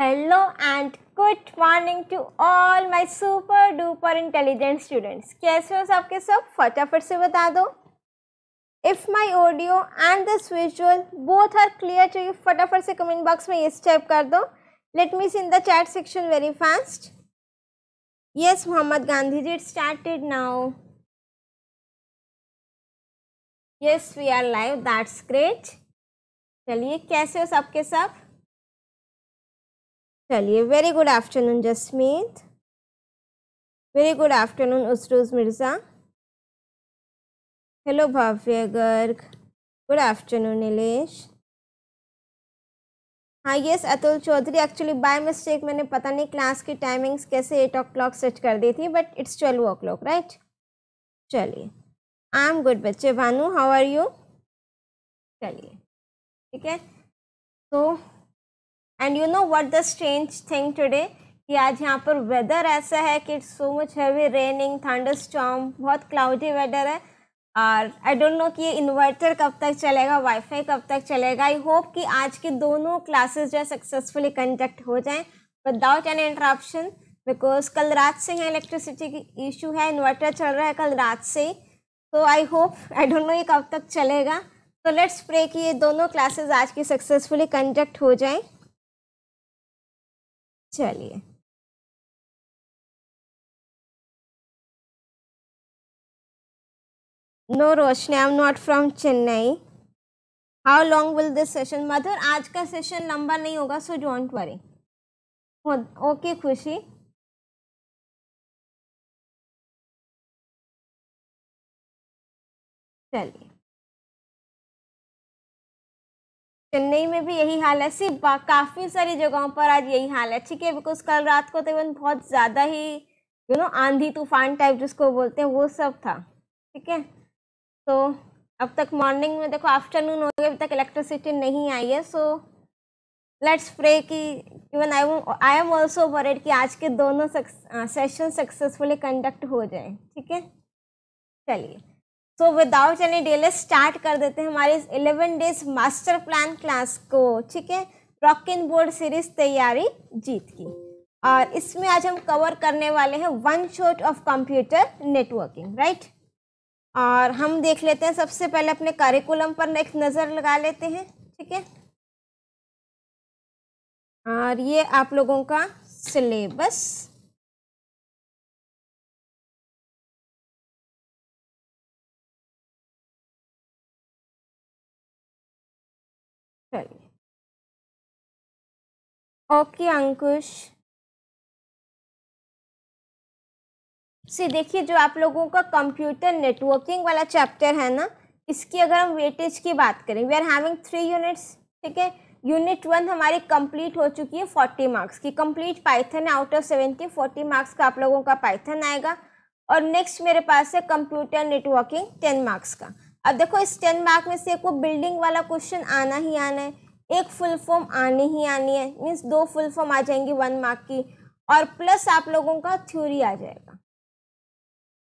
Hello and good morning to all my super duper intelligent students कैसे हो सबके सब फटाफट से बता दो if my audio and this visual both are clear to you फटाफट से कमेंट बॉक्स में ये स्टेप कर दो let me see in the chat section very fast yes Mohammad Gandhi ji it started now yes we are live that's great चलिए कैसे हो सबके सब, के सब? चलिए very good afternoon Jasmeet very good afternoon उसरूज Mirza hello Bhavya Garg good afternoon Nilesh हाँ yes Atul Chaudhary actually by mistake मैंने पता नहीं क्लास की टाइमिंग्स कैसे एट ओ क्लॉक सेट कर दी थी but it's twelve o'clock right चलिए आई एम गुड बच्चे भानु हाउ आर यू चलिए ठीक है तो and you know what the strange thing today कि आज यहाँ पर वेदर ऐसा है कि it's so much heavy raining thunder storm बहुत क्लाउडी वेदर है और आई डोंट नो कि ये इन्वर्टर कब तक चलेगा वाईफाई कब तक चलेगा आई होप कि आज की दोनों क्लासेस जो है सक्सेसफुली कंडक्ट हो जाएं विदाउट एनी इंटरप्शन बिकॉज कल रात से यहाँ इलेक्ट्रिसिटी की इशू है इन्वर्टर चल रहा है कल रात से ही तो I hope I don't know ये कब तक चलेगा तो लेट्स प्रे कि ये दोनों क्लासेस आज की सक्सेसफुली कंडक्ट हो जाएं चलिए no Roshni I am not from Chennai how long will this session Madhur आज का सेशन लंबा नहीं होगा सो डोंट वरी ओके खुशी चलिए चेन्नई में भी यही हाल है सिर्फ काफ़ी सारी जगहों पर आज यही हाल है ठीक है बिकॉज कल रात को तो इवन बहुत ज़्यादा ही यू नो आंधी तूफान टाइप जिसको बोलते हैं वो सब था ठीक है तो अब तक मॉर्निंग में देखो आफ्टरनून हो गया अभी तक इलेक्ट्रिसिटी नहीं आई है सो लेट्स प्रे कि even I I am also worried कि आज के दोनों सेशन सक्सेसफुली कंडक्ट हो जाए ठीक है चलिए so without any delay start कर देते हैं हमारे इस eleven days master plan class को ठीक है रॉक इन बोर्ड सीरीज तैयारी जीत की और इसमें आज हम कवर करने वाले हैं one shot of computer networking right और हम देख लेते हैं सबसे पहले अपने कारिकुलम पर एक नज़र लगा लेते हैं ठीक है और ये आप लोगों का सिलेबस ओके अंकुश से देखिए जो आप लोगों का कंप्यूटर नेटवर्किंग वाला चैप्टर है ना इसकी अगर हम वेटेज की बात करें we are having three units ठीक है यूनिट वन हमारी कंप्लीट हो चुकी है फोर्टी मार्क्स की complete Python out of seventy forty marks का आप लोगों का पाइथन आएगा और नेक्स्ट मेरे पास है कंप्यूटर नेटवर्किंग टेन मार्क्स का अब देखो इस टेन मार्क में से वो बिल्डिंग वाला क्वेश्चन आना ही आना है एक फुल फॉर्म आनी ही आनी है मीन्स दो फुल फॉर्म आ जाएंगी वन मार्क की और प्लस आप लोगों का थ्योरी आ जाएगा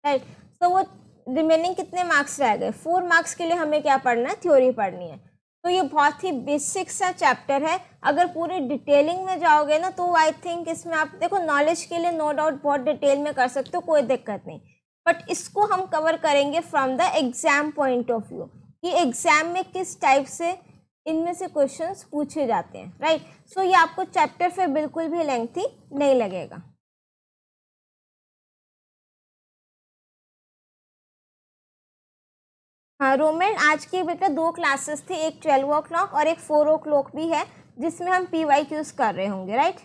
राइट right. सो so, वो रिमेनिंग कितने मार्क्स रह गए फोर मार्क्स के लिए हमें क्या पढ़ना है थ्योरी पढ़नी है तो ये बहुत ही बेसिक सा चैप्टर है अगर पूरे डिटेलिंग में जाओगे ना तो आई थिंक इसमें आप देखो नॉलेज के लिए नो no डाउट बहुत डिटेल में कर सकते हो कोई दिक्कत नहीं बट इसको हम कवर करेंगे from the exam point of view कि एग्ज़ाम में किस टाइप से इनमें से क्वेश्चंस पूछे जाते हैं राइट सो so, ये आपको चैप्टर फिर बिल्कुल भी लेंथी नहीं लगेगा हाँ रोमेन आज की बेटा दो क्लासेस थे एक ट्वेल्व ओ क्लॉक और एक फोर ओ क्लॉक भी है जिसमें हम पी वाई क्यूज़ कर रहे होंगे राइट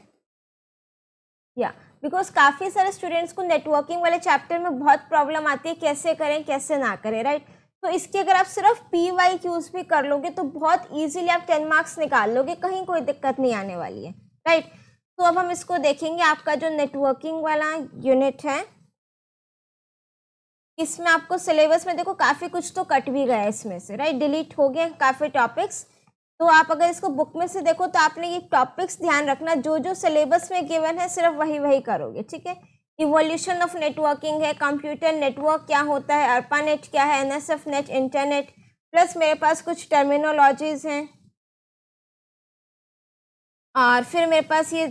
या बिकॉज काफ़ी सारे स्टूडेंट्स को नेटवर्किंग वाले चैप्टर में बहुत प्रॉब्लम आती है कैसे करें कैसे ना करें राइट right? तो इसकी अगर आप सिर्फ पी वाई क्यूज भी कर लोगे तो बहुत ईजिली आप टेन मार्क्स निकाल लोगे कहीं कोई दिक्कत नहीं आने वाली है राइट तो अब हम इसको देखेंगे आपका जो नेटवर्किंग वाला यूनिट है इसमें आपको सिलेबस में देखो काफ़ी कुछ तो कट भी गया है इसमें से राइट डिलीट हो गए काफ़ी टॉपिक्स तो आप अगर इसको बुक में से देखो तो आपने ये टॉपिक्स ध्यान रखना जो जो सिलेबस में गिवन है सिर्फ वही वही करोगे ठीक है इवोल्यूशन ऑफ नेटवर्किंग है कंप्यूटर नेटवर्क क्या होता है अर्पा नेट क्या है एनएसएफ नेट इंटरनेट प्लस मेरे पास कुछ टर्मिनोलॉजीज हैं और फिर मेरे पास ये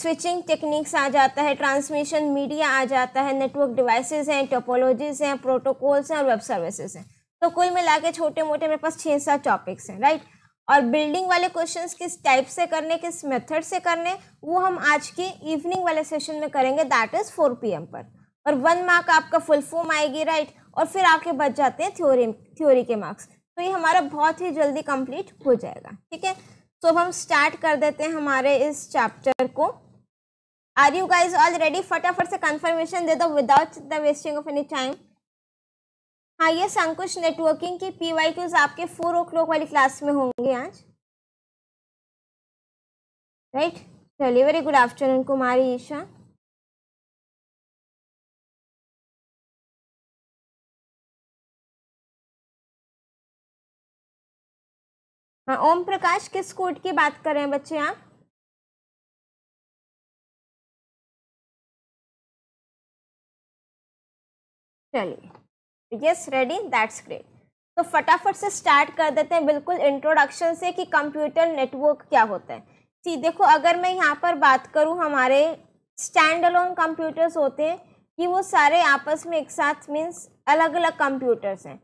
स्विचिंग टेक्निक्स आ जाता है ट्रांसमिशन मीडिया आ जाता है नेटवर्क डिवाइसेस हैं टोपोलॉजीज हैं प्रोटोकॉल्स हैं और वेब सर्विसेज हैं तो कुल मिला के छोटे मोटे मेरे पास छः सात टॉपिक्स हैं राइट और बिल्डिंग वाले क्वेश्चंस किस टाइप से करने किस मेथड से करने वो हम आज की इवनिंग वाले सेशन में करेंगे दैट इज़ फोर पी पर और वन मार्क आपका फुल फॉर्म आएगी राइट और फिर आके बच जाते हैं थ्योरी थ्योरी के मार्क्स तो ये हमारा बहुत ही जल्दी कंप्लीट हो जाएगा ठीक है सो हम स्टार्ट कर देते हैं हमारे इस चैप्टर को आर यू गाइज ऑलरेडी फटाफट से कंफर्मेशन दे दो without the wasting of any time हाँ ये संकुश नेटवर्किंग की पी वाई क्यूज आपके फोर ओ क्लॉक वाली क्लास में होंगे आज राइट चलिए very good afternoon Kumari Isha हाँ ओम प्रकाश किस कोर्ट की बात कर रहे हैं बच्चे आप चलिए यस रेडी दैट्स ग्रेट तो फटाफट से स्टार्ट कर देते हैं बिल्कुल इंट्रोडक्शन से कि कंप्यूटर नेटवर्क क्या होता है सी देखो अगर मैं यहाँ पर बात करूँ हमारे स्टैंड अलोन कंप्यूटर्स होते हैं कि वो सारे आपस में एक साथ मीन्स अलग अलग कंप्यूटर्स हैं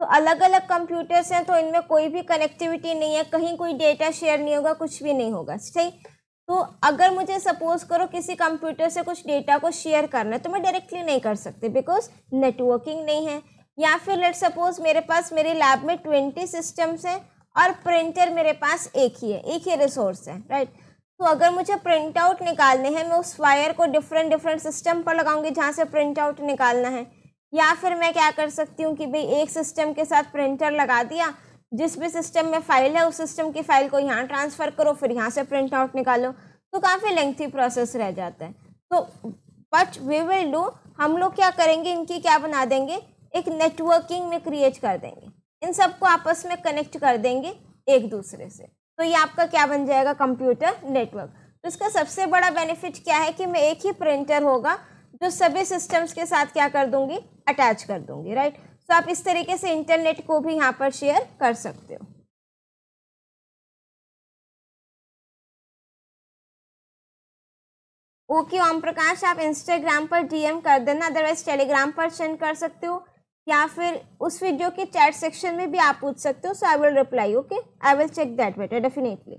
तो अलग अलग कंप्यूटर्स हैं तो इनमें कोई भी कनेक्टिविटी नहीं है कहीं कोई डेटा शेयर नहीं होगा कुछ भी नहीं होगा सही तो अगर मुझे सपोज करो किसी कंप्यूटर से कुछ डेटा को शेयर करना है तो मैं डायरेक्टली नहीं कर सकती बिकॉज नेटवर्किंग नहीं है या फिर लेट सपोज मेरे पास मेरे लैब में ट्वेंटी सिस्टम्स हैं और प्रिंटर मेरे पास एक ही है एक ही रिसोर्स है राइट तो अगर मुझे प्रिंट आउट निकालने हैं मैं उस वायर को डिफरेंट डिफरेंट सिस्टम पर लगाऊंगी जहाँ से प्रिंट आउट निकालना है या फिर मैं क्या कर सकती हूँ कि भाई एक सिस्टम के साथ प्रिंटर लगा दिया जिस भी सिस्टम में फाइल है उस सिस्टम की फाइल को यहाँ ट्रांसफ़र करो फिर यहाँ से प्रिंट आउट निकालो तो काफ़ी लेंथी प्रोसेस रह जाता है तो बट वी विल डू हम लोग क्या करेंगे इनकी क्या बना देंगे एक नेटवर्किंग में क्रिएट कर देंगे इन सबको आपस में कनेक्ट कर देंगे एक दूसरे से तो ये आपका क्या बन जाएगा कंप्यूटर नेटवर्क तो इसका सबसे बड़ा बेनिफिट क्या है कि मैं एक ही प्रिंटर होगा जो सभी सिस्टम्स के साथ क्या कर दूंगी अटैच कर दूंगी राइट तो आप इस तरीके से इंटरनेट को भी यहाँ पर शेयर कर सकते हो ओके ओम प्रकाश आप इंस्टाग्राम पर डीएम कर देना अदरवाइज टेलीग्राम पर सेंड कर सकते हो या फिर उस वीडियो के चैट सेक्शन में भी आप पूछ सकते हो so I will reply okay I will check that better definitely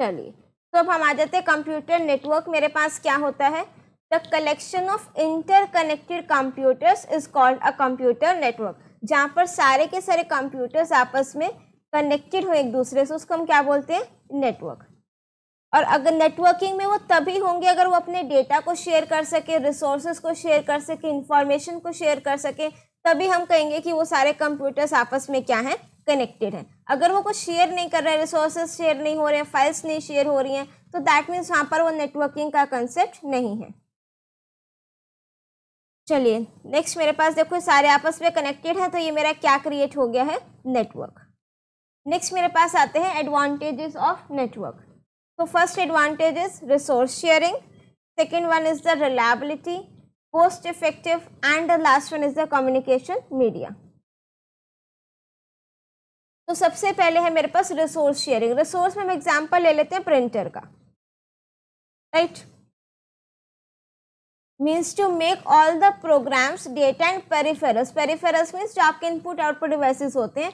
चलिए तो अब हम आ जाते हैं कंप्यूटर नेटवर्क मेरे पास क्या होता है the collection of interconnected computers is called a computer network जहाँ पर सारे के सारे कंप्यूटर्स आपस में कनेक्टेड हो एक दूसरे से उसको हम क्या बोलते हैं नेटवर्क और अगर नेटवर्किंग में वो तभी होंगे अगर वो अपने डेटा को शेयर कर सके रिसोर्सेज को शेयर कर सके इंफॉर्मेशन को शेयर कर सके तभी हम कहेंगे कि वो सारे कंप्यूटर्स आपस में क्या हैं कनेक्टेड है अगर वो कुछ शेयर नहीं कर रहे रिसोर्सेज शेयर नहीं हो रहे हैं फाइल्स नहीं शेयर हो रही हैं तो दैट मीन्स वहाँ पर वो नेटवर्किंग का कंसेप्ट नहीं है चलिए नेक्स्ट मेरे पास देखो सारे आपस में कनेक्टेड हैं तो ये मेरा क्या क्रिएट हो गया है नेटवर्क नेक्स्ट मेरे पास आते हैं एडवांटेजेस ऑफ नेटवर्क तो first is resource sharing second one is the reliability most effective and the last one is the communication media तो सबसे पहले है मेरे पास रिसोर्स शेयरिंग रिसोर्स में हम एग्जाम्पल ले लेते हैं प्रिंटर का right means to make all the programs data and peripherals peripherals means जो आपके इनपुट आउटपुट डिवाइसेस होते हैं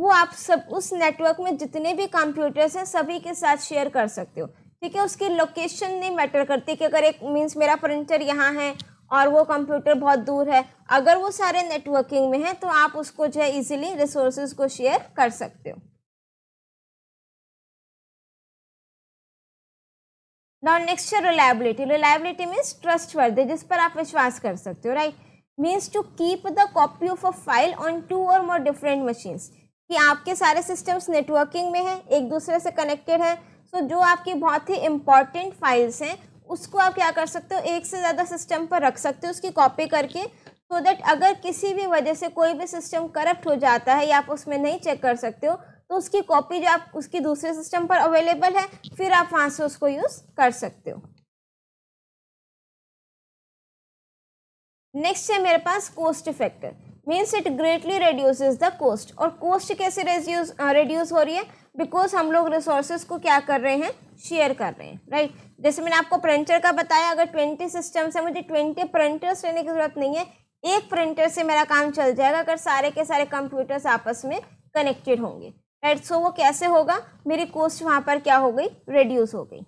वो आप सब उस नेटवर्क में जितने भी कंप्यूटर्स हैं सभी के साथ शेयर कर सकते हो ठीक है उसकी लोकेशन नहीं मैटर करती कि अगर एक मीन्स मेरा प्रिंटर यहाँ है और वो कंप्यूटर बहुत दूर है अगर वो सारे नेटवर्किंग में है तो आप उसको जो है ईजिली रिसोर्सेज को शेयर कर सकते हो नाउ नेक्स्ट है reliability reliability means trustworthy जिस पर आप विश्वास कर सकते हो right means to keep the copy of a file on two और मोर डिफरेंट मशीन्स कि आपके सारे सिस्टम्स नेटवर्किंग में हैं एक दूसरे से कनेक्टेड हैं सो so, जो आपकी बहुत ही इम्पॉर्टेंट फाइल्स हैं उसको आप क्या कर सकते हो एक से ज़्यादा सिस्टम पर रख सकते हो उसकी कॉपी करके सो so दैट अगर किसी भी वजह से कोई भी सिस्टम करप्ट हो जाता है या आप उसमें नहीं चेक कर सकते हो तो उसकी कॉपी जो आप उसकी दूसरे सिस्टम पर अवेलेबल है फिर आप वहाँ से उसको यूज़ कर सकते हो नेक्स्ट है मेरे पास cost effective means it greatly reduce the cost और कोस्ट कैसे रेड्यूस हो रही है बिकॉज हम लोग रिसोर्सेज को क्या कर रहे हैं शेयर कर रहे हैं राइट right? जैसे मैंने आपको प्रिंटर का बताया अगर ट्वेंटी सिस्टम्स से मुझे ट्वेंटी प्रिंटर्स लेने की ज़रूरत नहीं है एक प्रिंटर से मेरा काम चल जाएगा अगर सारे के सारे कंप्यूटर्स आपस में कनेक्टेड होंगे राइट right? सो so, वो कैसे होगा मेरी कोस्ट वहाँ पर क्या हो गई रिड्यूस हो गई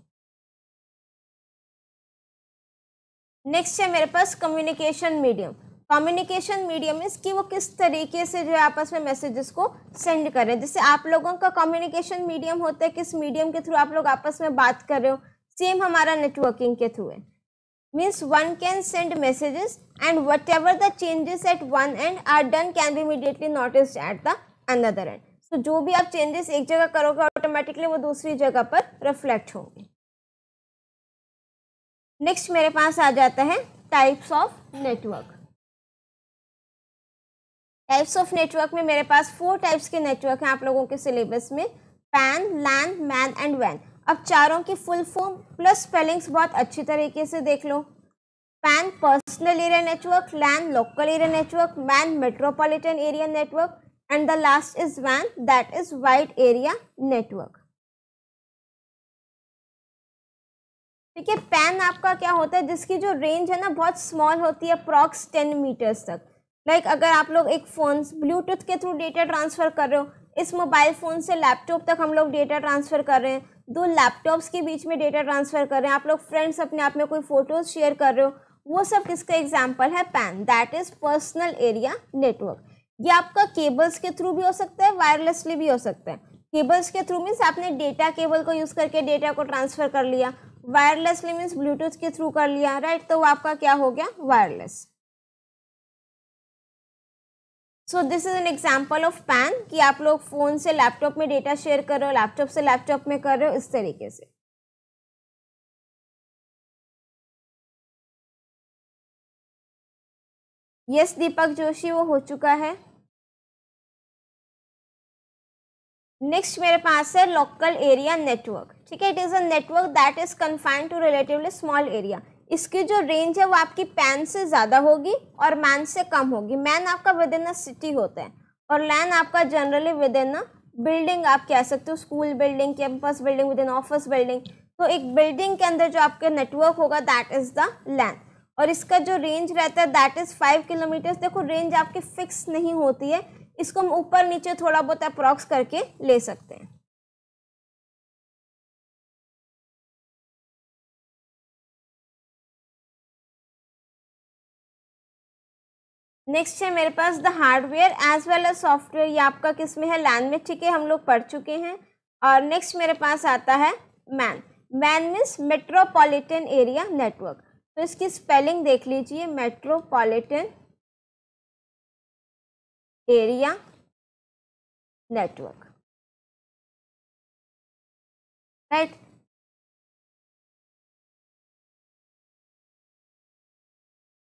नेक्स्ट है मेरे पास communication medium communication medium means कि वो किस तरीके से जो है आपस में मैसेजेस को सेंड कर रहे हैं जैसे आप लोगों का कम्युनिकेशन मीडियम होता है किस मीडियम के थ्रू आप लोग आपस में बात कर रहे हो सेम हमारा नेटवर्किंग के थ्रू है means one can send messages and whatever the changes at one end are done can be immediately notice at the another end so जो भी आप चेंजेस एक जगह करोगे ऑटोमेटिकली वो दूसरी जगह पर रिफ्लेक्ट होंगे नेक्स्ट मेरे पास आ जाता है types of network types of network में मेरे पास फोर टाइप्स के नेटवर्क हैं आप लोगों के सिलेबस में पैन लैन मैन एंड वैन अब चारों की फुल फॉर्म प्लस स्पेलिंग्स बहुत अच्छी तरीके से देख लो PAN personal area network LAN local area network MAN metropolitan area network and the last is वैन that is wide area network ठीक है पैन आपका क्या होता है जिसकी जो रेंज है ना बहुत स्मॉल होती है अप्रॉक्स टेन मीटर्स तक लाइक like अगर आप लोग एक फ़ोन ब्लूटूथ के थ्रू डेटा ट्रांसफ़र कर रहे हो इस मोबाइल फ़ोन से लैपटॉप तक हम लोग डेटा ट्रांसफ़र कर रहे हैं दो लैपटॉप्स के बीच में डेटा ट्रांसफ़र कर रहे हैं आप लोग फ्रेंड्स अपने आप में कोई फ़ोटोज़ शेयर कर रहे हो वो सब किसका एग्जाम्पल है PAN that is personal area network ये आपका केबल्स के थ्रू भी हो सकता है वायरलेसली भी हो सकता है केबल्स के थ्रू मीन्स आपने डेटा केबल को यूज़ करके डेटा को ट्रांसफ़र कर लिया वायरलेसली मीन्स ब्लूटूथ के थ्रू कर लिया राइट तो वो आपका क्या हो गया wireless so this is an example of PAN कि आप लोग फ़ोन से लैपटॉप में डेटा शेयर कर रहे हो लैपटॉप से लैपटॉप में कर रहे हो इस तरीके से यस दीपक जोशी वो हो चुका है नेक्स्ट मेरे पास है लोकल एरिया नेटवर्क ठीक है it is a network that is confined to relatively small area इसकी जो रेंज है वो आपकी पैन से ज़्यादा होगी और मैन से कम होगी मैन आपका विद इन अ सिटी होता है और लैन आपका generally within a building आप कह सकते हो school building campus building within office building तो एक बिल्डिंग के अंदर जो आपका नेटवर्क होगा दैट इज़ द लैन और इसका जो रेंज रहता है दैट इज़ फाइव किलोमीटर्स देखो रेंज आपकी फ़िक्स नहीं होती है इसको हम ऊपर नीचे थोड़ा बहुत अप्रॉक्स करके ले सकते हैं नेक्स्ट है मेरे पास the hardware as well as software ये आपका किस में है लैंड में ठीक है हम लोग पढ़ चुके हैं और नेक्स्ट मेरे पास आता है MAN MAN means metropolitan area network तो इसकी स्पेलिंग देख लीजिए metropolitan area network right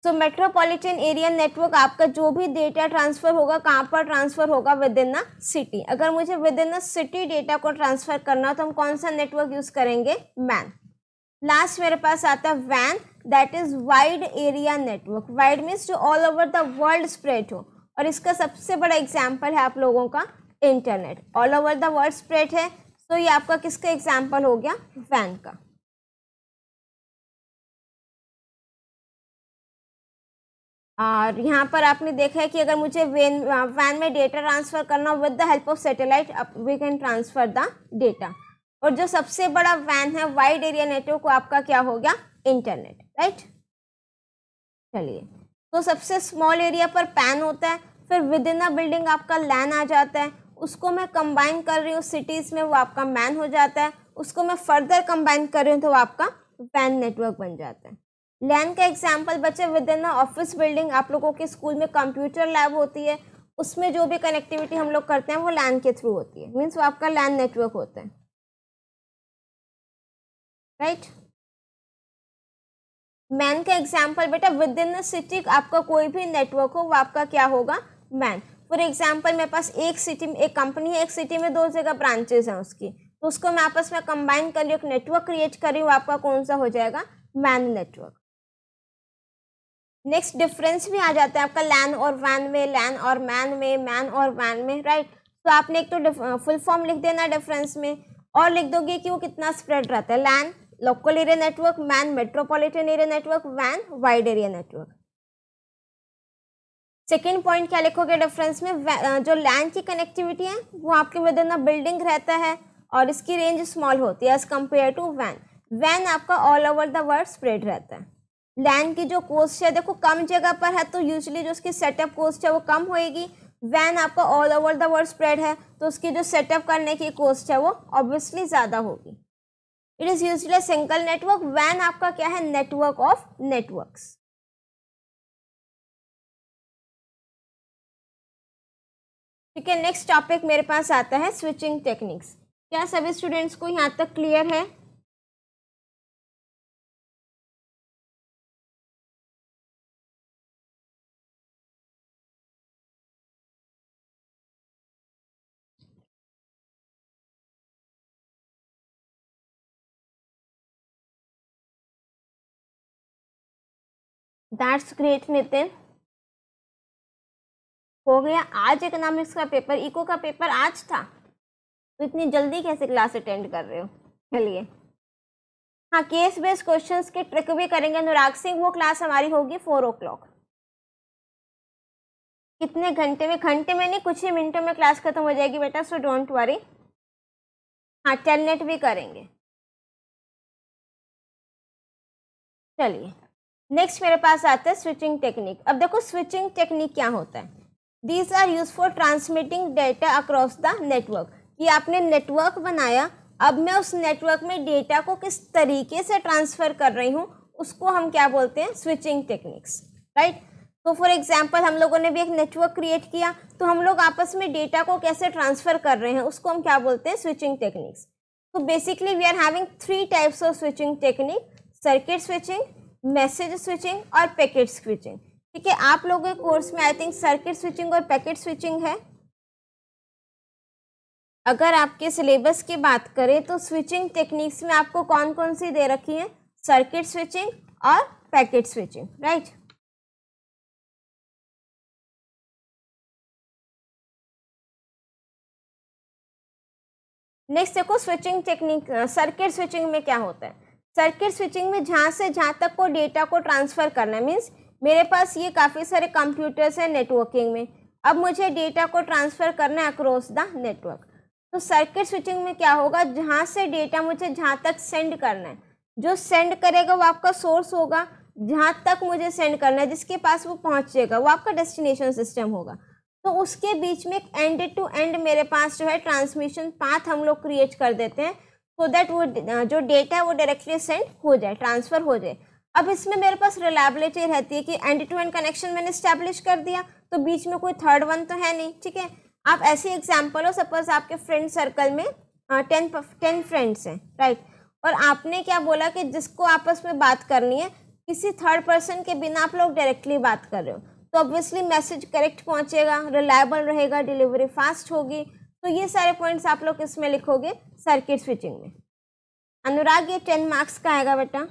so metropolitan area network आपका जो भी डेटा ट्रांसफ़र होगा कहाँ पर ट्रांसफ़र होगा विद इन अ सिटी अगर मुझे within a city data को ट्रांसफ़र करना हो तो हम कौन सा नेटवर्क यूज़ करेंगे मैन लास्ट मेरे पास आता है वैन that is wide area network wide means जो all over the world spread हो और इसका सबसे बड़ा एग्जाम्पल है आप लोगों का internet all over the world spread है तो so ये आपका किसका एग्जाम्पल हो गया वैन का और यहाँ पर आपने देखा है कि अगर मुझे वैन वैन में डेटा ट्रांसफ़र करना हो with the help of satellite we can transfer the data और जो सबसे बड़ा वैन है वाइड एरिया नेटवर्क को आपका क्या हो गया इंटरनेट राइट चलिए तो सबसे स्मॉल एरिया पर पैन होता है फिर विद इन द बिल्डिंग आपका लैन आ जाता है उसको मैं कंबाइन कर रही हूँ सिटीज़ में वो आपका मैन हो जाता है उसको मैं फर्दर कंबाइन कर रही हूँ तो वो आपका वैन नेटवर्क बन जाता है लैन का एग्जाम्पल बच्चे विद इन ऑफिस बिल्डिंग आप लोगों के स्कूल में कंप्यूटर लैब होती है उसमें जो भी कनेक्टिविटी हम लोग करते हैं वो लैन के थ्रू होती है मीन्स वो आपका लैन नेटवर्क होता है राइट right? मैन का एग्जाम्पल बेटा विद इन सिटी आपका कोई भी नेटवर्क हो वो आपका क्या होगा मैन फॉर एग्जाम्पल मेरे पास एक सिटी में एक कंपनी है एक सिटी में दो जगह ब्रांचेज हैं उसकी तो उसको मैं आपस में कंबाइन कर रही हूँ एक नेटवर्क क्रिएट कर रही हूँ आपका कौन सा हो जाएगा मैन नेटवर्क नेक्स्ट डिफरेंस भी आ जाता है आपका लैन और वैन में लैन और मैन में मैन और वैन में राइट तो आपने एक तो फुल फॉर्म लिख देना डिफरेंस में और लिख दोगे कि वो कितना स्प्रेड रहता है LAN local area network MAN metropolitan area network वैन wide area network second point क्या लिखोगे डिफरेंस में जो लैंड की कनेक्टिविटी है वो आपके इन ना बिल्डिंग रहता है और इसकी रेंज स्मॉल होती है as compare to van van आपका all over the world spread रहता है लैन की जो कोस्ट है देखो कम जगह पर है तो यूजली जो उसकी सेटअप कोस्ट है वो कम होएगी वैन आपका all over the world spread है तो उसकी जो सेटअप करने की कोस्ट है वो ऑब्वियसली ज़्यादा होगी it is a single network वैन आपका क्या है नेटवर्क ऑफ नेटवर्क्स ठीक है नेक्स्ट टॉपिक मेरे पास आता है स्विचिंग टेक्निक्स क्या सभी स्टूडेंट्स को यहाँ तक क्लियर है दैट्स ग्रेट नितिन हो गया आज इकोनॉमिक्स का पेपर इको का पेपर आज था तो इतनी जल्दी कैसे क्लास अटेंड कर रहे हो चलिए हाँ केस बेस्ड क्वेश्चंस के ट्रिक भी करेंगे अनुराग सिंह वो क्लास हमारी होगी फोर ओ क्लॉक कितने घंटे में घंटे में नहीं कुछ ही मिनटों में क्लास खत्म हो जाएगी बेटा सो डोंट वरी हाँ टेलनेट भी करेंगे चलिए नेक्स्ट मेरे पास आता है स्विचिंग टेक्निक अब देखो स्विचिंग टेक्निक क्या होता है these are use for transmitting data across the network कि आपने नेटवर्क बनाया अब मैं उस नेटवर्क में डेटा को किस तरीके से ट्रांसफ़र कर रही हूँ उसको हम क्या बोलते हैं स्विचिंग टेक्निक्स राइट तो फॉर एग्जांपल हम लोगों ने भी एक नेटवर्क क्रिएट किया तो हम लोग आपस में डेटा को कैसे ट्रांसफ़र कर रहे हैं उसको हम क्या बोलते हैं स्विचिंग टेक्निक्स तो basically we are having three types of switching technique circuit switching message switching और पैकेट स्विचिंग ठीक है आप लोगों के कोर्स में आई थिंक सर्किट स्विचिंग और पैकेट स्विचिंग है अगर आपके सिलेबस की बात करें तो स्विचिंग टेक्निक्स में आपको कौन कौन सी दे रखी है सर्किट स्विचिंग और पैकेट स्विचिंग राइट नेक्स्ट देखो स्विचिंग टेक्निक सर्किट स्विचिंग में क्या होता है सर्किट स्विचिंग में जहाँ से जहाँ तक को डेटा को ट्रांसफ़र करना मीन्स मेरे पास ये काफ़ी सारे कंप्यूटर्स हैं नेटवर्किंग में अब मुझे डेटा को ट्रांसफ़र करना है अक्रॉस द नेटवर्क तो सर्किट स्विचिंग में क्या होगा जहाँ से डेटा मुझे जहाँ तक सेंड करना है जो सेंड करेगा वो आपका सोर्स होगा जहाँ तक मुझे सेंड करना है जिसके पास वो पहुँचेगा वो आपका डेस्टिनेशन सिस्टम होगा तो उसके बीच में एक एंड टू एंड मेरे पास जो है ट्रांसमिशन पाथ हम लोग क्रिएट कर देते हैं सो दैट वो जो डेटा है वो डायरेक्टली सेंड हो जाए ट्रांसफ़र हो जाए अब इसमें मेरे पास रिलायबिलिटी रहती है कि एंड टू एंड कनेक्शन मैंने इस्टेब्लिश कर दिया तो बीच में कोई थर्ड वन तो है नहीं ठीक है आप ऐसे एग्जाम्पल हो सपोज आपके फ्रेंड सर्कल में टेन टेन फ्रेंड्स हैं राइट और आपने क्या बोला कि जिसको आपस में बात करनी है किसी थर्ड पर्सन के बिना आप लोग डायरेक्टली बात कर रहे हो तो ऑब्वियसली मैसेज करेक्ट पहुंचेगा रिलायबल रहेगा डिलीवरी फास्ट होगी तो ये सारे पॉइंट्स आप लोग इसमें लिखोगे सर्किट स्विचिंग में अनुराग ये टेन मार्क्स का आएगा बेटा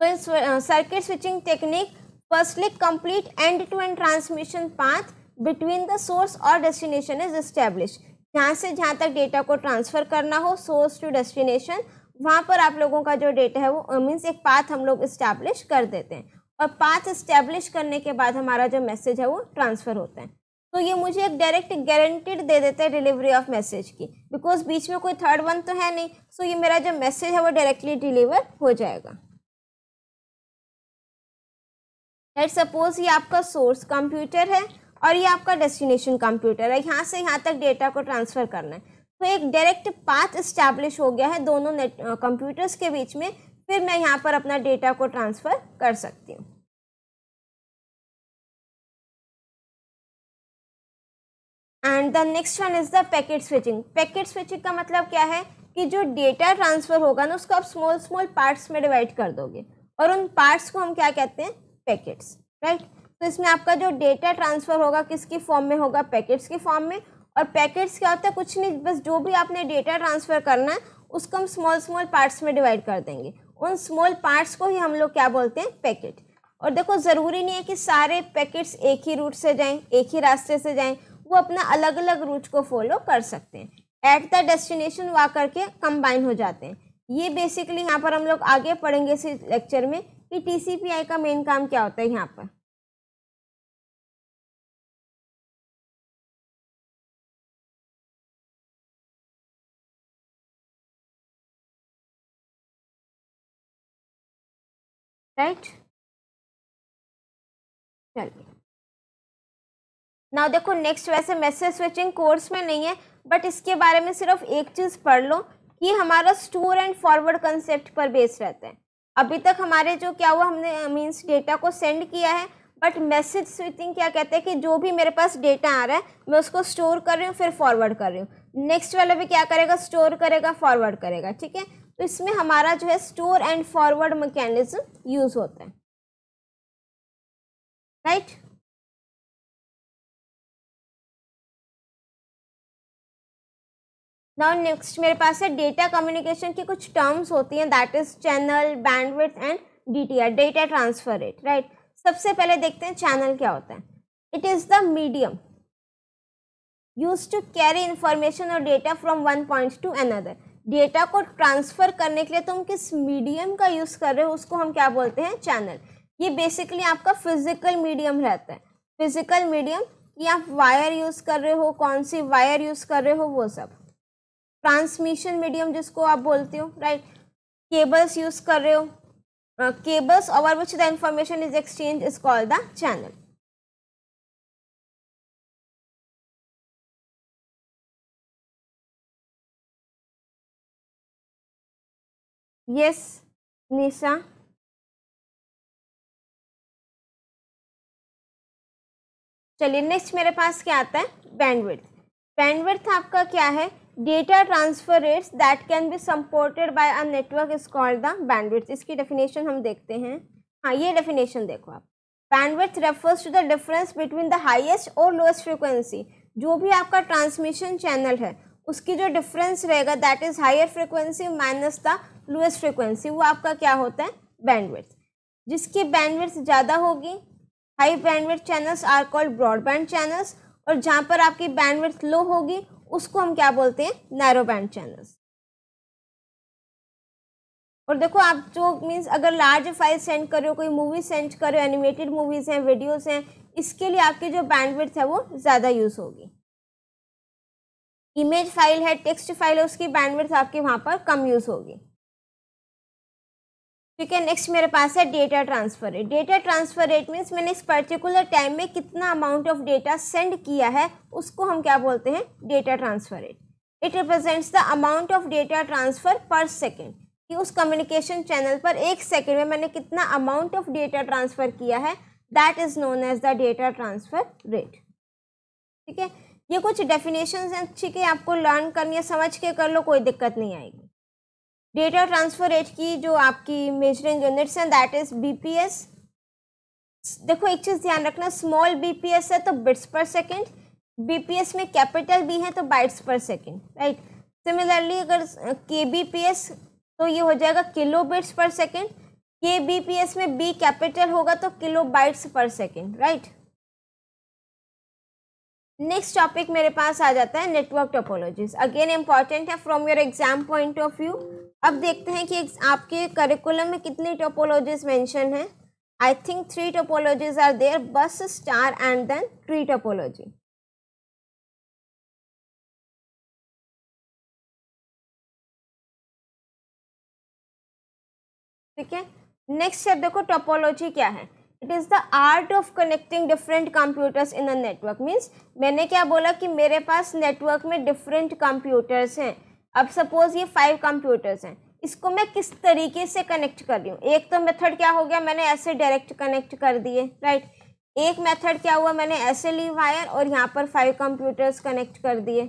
तो in circuit switching technique firstly complete end to end transmission path between the source और डेस्टिनेशन इज इस्टेब्लिश जहाँ से जहाँ तक डेटा को ट्रांसफ़र करना हो सोर्स टू डेस्टिनेशन वहाँ पर आप लोगों का जो डेटा है वो मीन्स एक पाथ हम लोग इस्टेब्लिश कर देते हैं और पाथ इस्टेब्लिश करने के बाद हमारा जो मैसेज है वो ट्रांसफ़र होता है तो ये मुझे एक डायरेक्ट गारंटीड दे देता है डिलीवरी ऑफ मैसेज की बिकॉज बीच में कोई थर्ड वन तो है नहीं सो ये मेरा जो मैसेज है वो डायरेक्टली डिलीवर हो जाएगा लेट सपोज ये आपका सोर्स कंप्यूटर है और ये आपका डेस्टिनेशन कंप्यूटर है यहाँ से यहाँ तक डेटा को ट्रांसफ़र करना है तो एक डायरेक्ट पाथ इस्टेब्लिश हो गया है दोनों नेट कंप्यूटर्स के बीच में फिर मैं यहाँ पर अपना डेटा को ट्रांसफ़र कर सकती हूँ and the next one is the packet switching packet switching का मतलब क्या है कि जो डेटा ट्रांसफ़र होगा ना उसको आप स्मॉल स्मॉल पार्ट्स में डिवाइड कर दोगे और उन पार्ट्स को हम क्या कहते हैं पैकेट्स राइट तो इसमें आपका जो डेटा ट्रांसफ़र होगा किसकी फॉर्म में होगा पैकेट्स की फॉर्म में और पैकेट्स क्या होता है कुछ नहीं बस जो भी आपने डेटा ट्रांसफ़र करना है उसको हम स्मॉल स्मॉल पार्ट्स में डिवाइड कर देंगे उन स्मॉल पार्ट्स को ही हम लोग क्या बोलते हैं पैकेट और देखो ज़रूरी नहीं है कि सारे पैकेट्स एक ही रूट से जाएं एक ही रास्ते से जाएं वो अपना अलग अलग रूट को फॉलो कर सकते हैं एट द डेस्टिनेशन वा करके कंबाइन हो जाते हैं ये बेसिकली यहाँ पर हम लोग आगे पढ़ेंगे इस लेक्चर में कि टीसीपीआई का मेन काम क्या होता है यहाँ पर राइट right? चलिए ना देखो नेक्स्ट वैसे मैसेज स्विचिंग कोर्स में नहीं है बट इसके बारे में सिर्फ एक चीज़ पढ़ लो कि हमारा स्टोर एंड फॉरवर्ड कंसेप्ट पर बेस रहता है अभी तक हमारे जो क्या हुआ हमने मीन्स डेटा को सेंड किया है बट मैसेज स्विचिंग क्या कहते हैं कि जो भी मेरे पास डेटा आ रहा है मैं उसको स्टोर कर रही हूँ फिर फॉरवर्ड कर रही हूँ नेक्स्ट वाला भी क्या करेगा स्टोर करेगा फॉरवर्ड करेगा ठीक है तो इसमें हमारा जो है store and forward mechanism use होता है राइट right? नाउ नेक्स्ट मेरे पास है डेटा कम्युनिकेशन की कुछ टर्म्स होती हैं that is channel bandwidth and D T R data transfer rate right सबसे पहले देखते हैं चैनल क्या होता है it is the medium use to carry information और data from one point to another data को ट्रांसफ़र करने के लिए तुम किस मीडियम का यूज़ कर रहे हो उसको हम क्या बोलते हैं चैनल ये बेसिकली आपका फिजिकल मीडियम रहता है फिजिकल मीडियम कि आप वायर यूज़ कर रहे हो कौन सी वायर यूज़ कर रहे हो वो सब ट्रांसमिशन मीडियम जिसको आप बोलते हो राइट केबल्स यूज कर रहे हो cables over which the information is exchange is called the channel yes Nisha चलिए नेक्स्ट मेरे पास क्या आता है बैंडविड्थ बैंडविड्थ आपका क्या है data transfer rates that can be supported by a network is called the bandwidth iski definition hum dekhte hain ha ye definition dekho aap bandwidth refers to the difference between the highest or lowest frequency jo bhi aapka transmission channel hai uski jo difference rahega that is higher frequency minus the lowest frequency wo aapka kya hota hai bandwidth jiski bandwidth zyada hogi high bandwidth channels are called broadband channels और जहाँ पर आपकी bandwidth लो होगी उसको हम क्या बोलते हैं नैरो बैंड चैनल्स और देखो आप जो मीन्स अगर लार्ज फाइल सेंड कर रहे हो कोई मूवी सेंड कर रहे हो एनिमेटेड मूवीज़ हैं वीडियोस हैं इसके लिए आपके जो बैंडविड्थ है वो ज़्यादा यूज़ होगी इमेज फाइल है टेक्स्ट फाइल है उसकी बैंडविड्थ आपके वहाँ पर कम यूज़ होगी ठीक है नेक्स्ट मेरे पास है data transfer rate data transfer rate means मैंने इस पर्टिकुलर टाइम में कितना अमाउंट ऑफ डेटा सेंड किया है उसको हम क्या बोलते हैं data transfer rate it represents the amount of data transfer per second कि उस कम्युनिकेशन चैनल पर एक सेकेंड में मैंने कितना अमाउंट ऑफ डेटा ट्रांसफ़र किया है that is known as the data transfer rate ठीक है ये कुछ डेफिनेशन हैं ठीक है आपको लर्न करनी है समझ के कर लो कोई दिक्कत नहीं आएगी डेटा ट्रांसफ़र रेट की जो आपकी मेजरिंग यूनिट्स हैं दैट इज़ बीपीएस देखो एक चीज़ ध्यान रखना स्मॉल बीपीएस है तो बिट्स पर सेकेंड बीपीएस में कैपिटल भी है तो bytes per second right similarly अगर के तो ये हो जाएगा kilobits per second K B P S में बी कैपिटल होगा तो kilobytes per second right next topic मेरे पास आ जाता है नेटवर्क टोपोलॉजीज अगेन इम्पॉर्टेंट है from your exam point of view अब देखते हैं कि आपके करिकुलम में कितनी टोपोलॉजीज मेंशन है I think three topologies are there bus star and then tree topology ठीक है नेक्स्ट है देखो टोपोलॉजी क्या है it is the art of connecting different computers in the network means मैंने क्या बोला कि मेरे पास नेटवर्क में डिफरेंट कंप्यूटर्स हैं अब सपोज ये फाइव कंप्यूटर्स हैं इसको मैं किस तरीके से कनेक्ट कर रही हूँ एक तो मेथड क्या हो गया मैंने ऐसे डायरेक्ट कनेक्ट कर दिए राइट एक मेथड क्या हुआ मैंने ऐसे ली वायर और यहाँ पर फाइव कंप्यूटर्स कनेक्ट कर दिए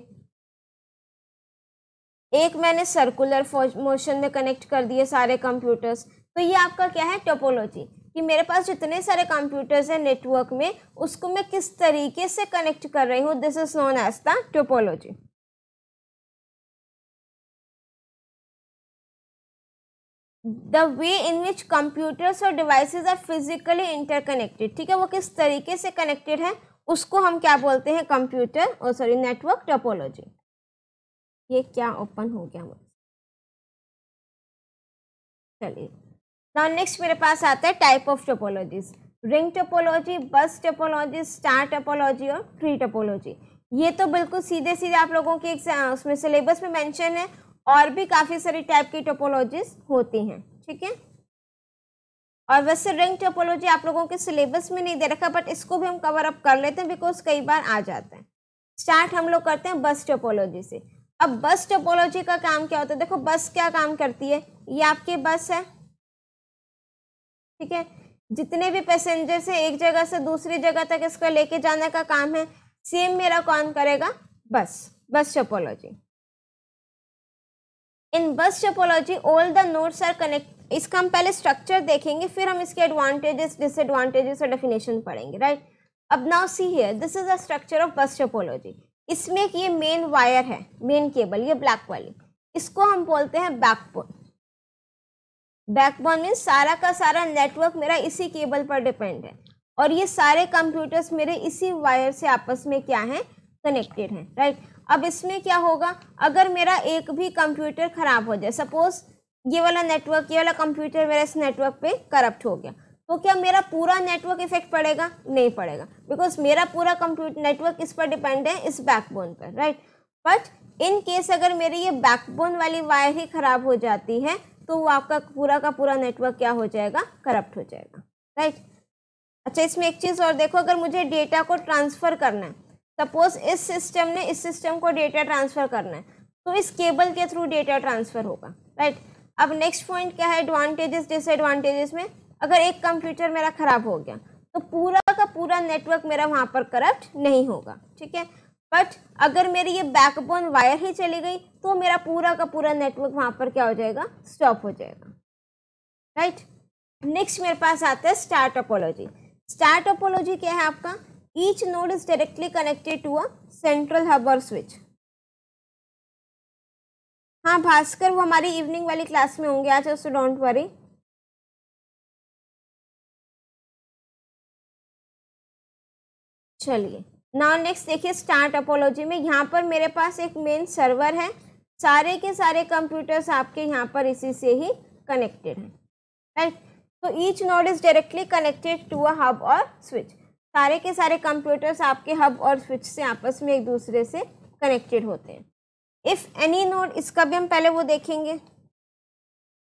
एक मैंने सर्कुलर मोशन में कनेक्ट कर दिए सारे कंप्यूटर्स तो ये आपका क्या है टोपोलॉजी कि मेरे पास जितने सारे कंप्यूटर्स हैं नेटवर्क में उसको मैं किस तरीके से कनेक्ट कर रही हूँ this is known as the topology the way in which computers और डिवाइसेज आर फिजिकली इंटरकनेक्टेड ठीक है वो किस तरीके से कनेक्टेड है उसको हम क्या बोलते हैं कंप्यूटर और सॉरी नेटवर्क टोपोलॉजी ये क्या ओपन हो गया मुझे चलिए ना नेक्स्ट मेरे पास आता है type of topologies ring topology bus topology star topology और ट्री टोपोलॉजी ये तो बिल्कुल सीधे सीधे आप लोगों के उसमें सिलेबस में मैंशन है और भी काफ़ी सारी टाइप की टोपोलॉजीज होती हैं ठीक है और वैसे रिंग टोपोलॉजी आप लोगों के सिलेबस में नहीं दे रखा बट इसको भी हम कवर अप कर लेते हैं बिकॉज कई बार आ जाते हैं स्टार्ट हम लोग करते हैं बस टोपोलॉजी से अब बस टोपोलॉजी का काम क्या होता है देखो बस क्या काम करती है ये आपकी बस है ठीक है जितने भी पैसेंजर्स है एक जगह से दूसरी जगह तक इसको लेके जाने का काम है सेम मेरा कौन करेगा बस बस topology in bus topology all the nodes are connect इसका हम पहले स्ट्रक्चर देखेंगे फिर हम इसके एडवांटेजेस डिसएडवांटेजेस और डेफिनेशन पढ़ेंगे राइट अब now see here this is a structure of bus topology इसमें एक ये मेन वायर है मेन केबल ये ब्लैक वाली इसको हम बोलते हैं बैकबोन बैकबोन मीन्स सारा का सारा नेटवर्क मेरा इसी केबल पर डिपेंड है और ये सारे कंप्यूटर्स मेरे इसी वायर से आपस में क्या हैं कनेक्टेड हैं राइट अब इसमें क्या होगा अगर मेरा एक भी कंप्यूटर ख़राब हो जाए सपोज़ ये वाला नेटवर्क ये वाला कंप्यूटर मेरा इस नेटवर्क पे करप्ट हो गया तो क्या मेरा पूरा नेटवर्क इफेक्ट पड़ेगा नहीं पड़ेगा बिकॉज मेरा पूरा कंप्यूटर नेटवर्क इस पर डिपेंड है इस बैकबोन पर राइट बट इन केस अगर मेरी ये बैकबोन वाली वायर ही ख़राब हो जाती है तो वो आपका पूरा का पूरा नेटवर्क क्या हो जाएगा करप्ट हो जाएगा राइट अच्छा इसमें एक चीज़ और देखो अगर मुझे डेटा को ट्रांसफ़र करना है सपोज इस सिस्टम ने इस सिस्टम को डेटा ट्रांसफ़र करना है तो इस केबल के थ्रू डेटा ट्रांसफ़र होगा राइट अब नेक्स्ट पॉइंट क्या है एडवांटेजेस डिसएडवांटेजेस में अगर एक कंप्यूटर मेरा ख़राब हो गया तो पूरा का पूरा नेटवर्क मेरा वहाँ पर करप्ट नहीं होगा ठीक है बट अगर मेरी ये बैकबोन वायर ही चली गई तो मेरा पूरा का पूरा नेटवर्क वहाँ पर क्या हो जाएगा स्टॉप हो जाएगा राइट नेक्स्ट मेरे पास आता है स्टार टोपोलॉजी स्टार टोपोलॉजी क्या है आपका each node is directly connected to a central hub और स्विच हाँ भास्कर वो हमारी इवनिंग वाली क्लास में होंगे आज सो डोंट वरी चलिए नाउ नेक्स्ट देखिए स्टार टोपोलॉजी में यहाँ पर मेरे पास एक मेन सर्वर है सारे के सारे कंप्यूटर्स आपके यहाँ पर इसी से ही कनेक्टेड हैं राइट तो each node is directly connected to a hub और स्विच सारे के सारे कंप्यूटर्स आपके हब और स्विच से आपस में एक दूसरे से कनेक्टेड होते हैं इफ़ एनी नोड इसका भी हम पहले वो देखेंगे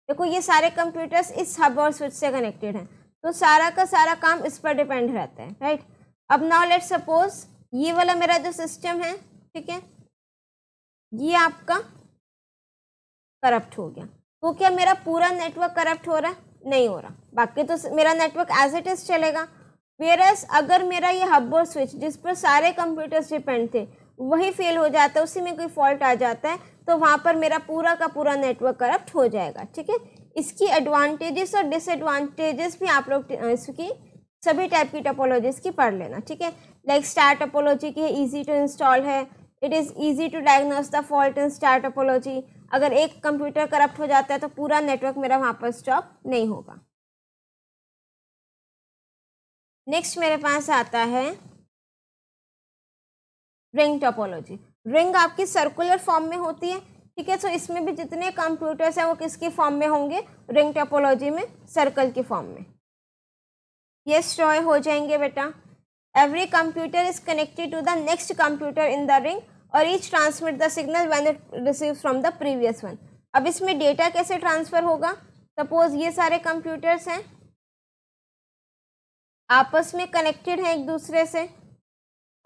देखो ये सारे कंप्यूटर्स इस हब और स्विच से कनेक्टेड हैं तो सारा का सारा काम इस पर डिपेंड रहता है राइट अब नाउ लेट सपोज़ ये वाला मेरा जो सिस्टम है ठीक है ये आपका करप्ट हो गया तो क्या मेरा पूरा नेटवर्क करप्ट हो रहा है नहीं हो रहा बाकी तो मेरा नेटवर्क एज इट इज़ चलेगा वेरस अगर मेरा ये हब और स्विच जिस पर सारे कंप्यूटर्स डिपेंड थे वही फेल हो जाता है उसी में कोई फॉल्ट आ जाता है तो वहाँ पर मेरा पूरा का पूरा नेटवर्क करप्ट हो जाएगा ठीक है इसकी एडवांटेजेस और डिसएडवांटेजेस भी आप लोग इसकी सभी टाइप की टपोलॉजीज की पढ़ लेना ठीक है लाइक स्टार टपोलॉजी की ईजी टू इंस्टॉल है it is easy to diagnose the fault in star topology अगर एक कंप्यूटर करप्ट हो जाता है तो पूरा नेटवर्क मेरा वहाँ पर स्टॉप नहीं होगा नेक्स्ट मेरे पास आता है रिंग टोपोलॉजी रिंग आपकी सर्कुलर फॉर्म में होती है ठीक है सो इसमें भी जितने कंप्यूटर्स हैं वो किसके फॉर्म में होंगे रिंग टोपोलॉजी में सर्कल की फॉर्म में ये स्ट्रॉय हो जाएंगे बेटा every computer is connected to the next computer in the ring और each transmit the signal when it receive from the previous one अब इसमें डेटा कैसे ट्रांसफ़र होगा सपोज ये सारे कंप्यूटर्स हैं आपस में कनेक्टेड हैं एक दूसरे से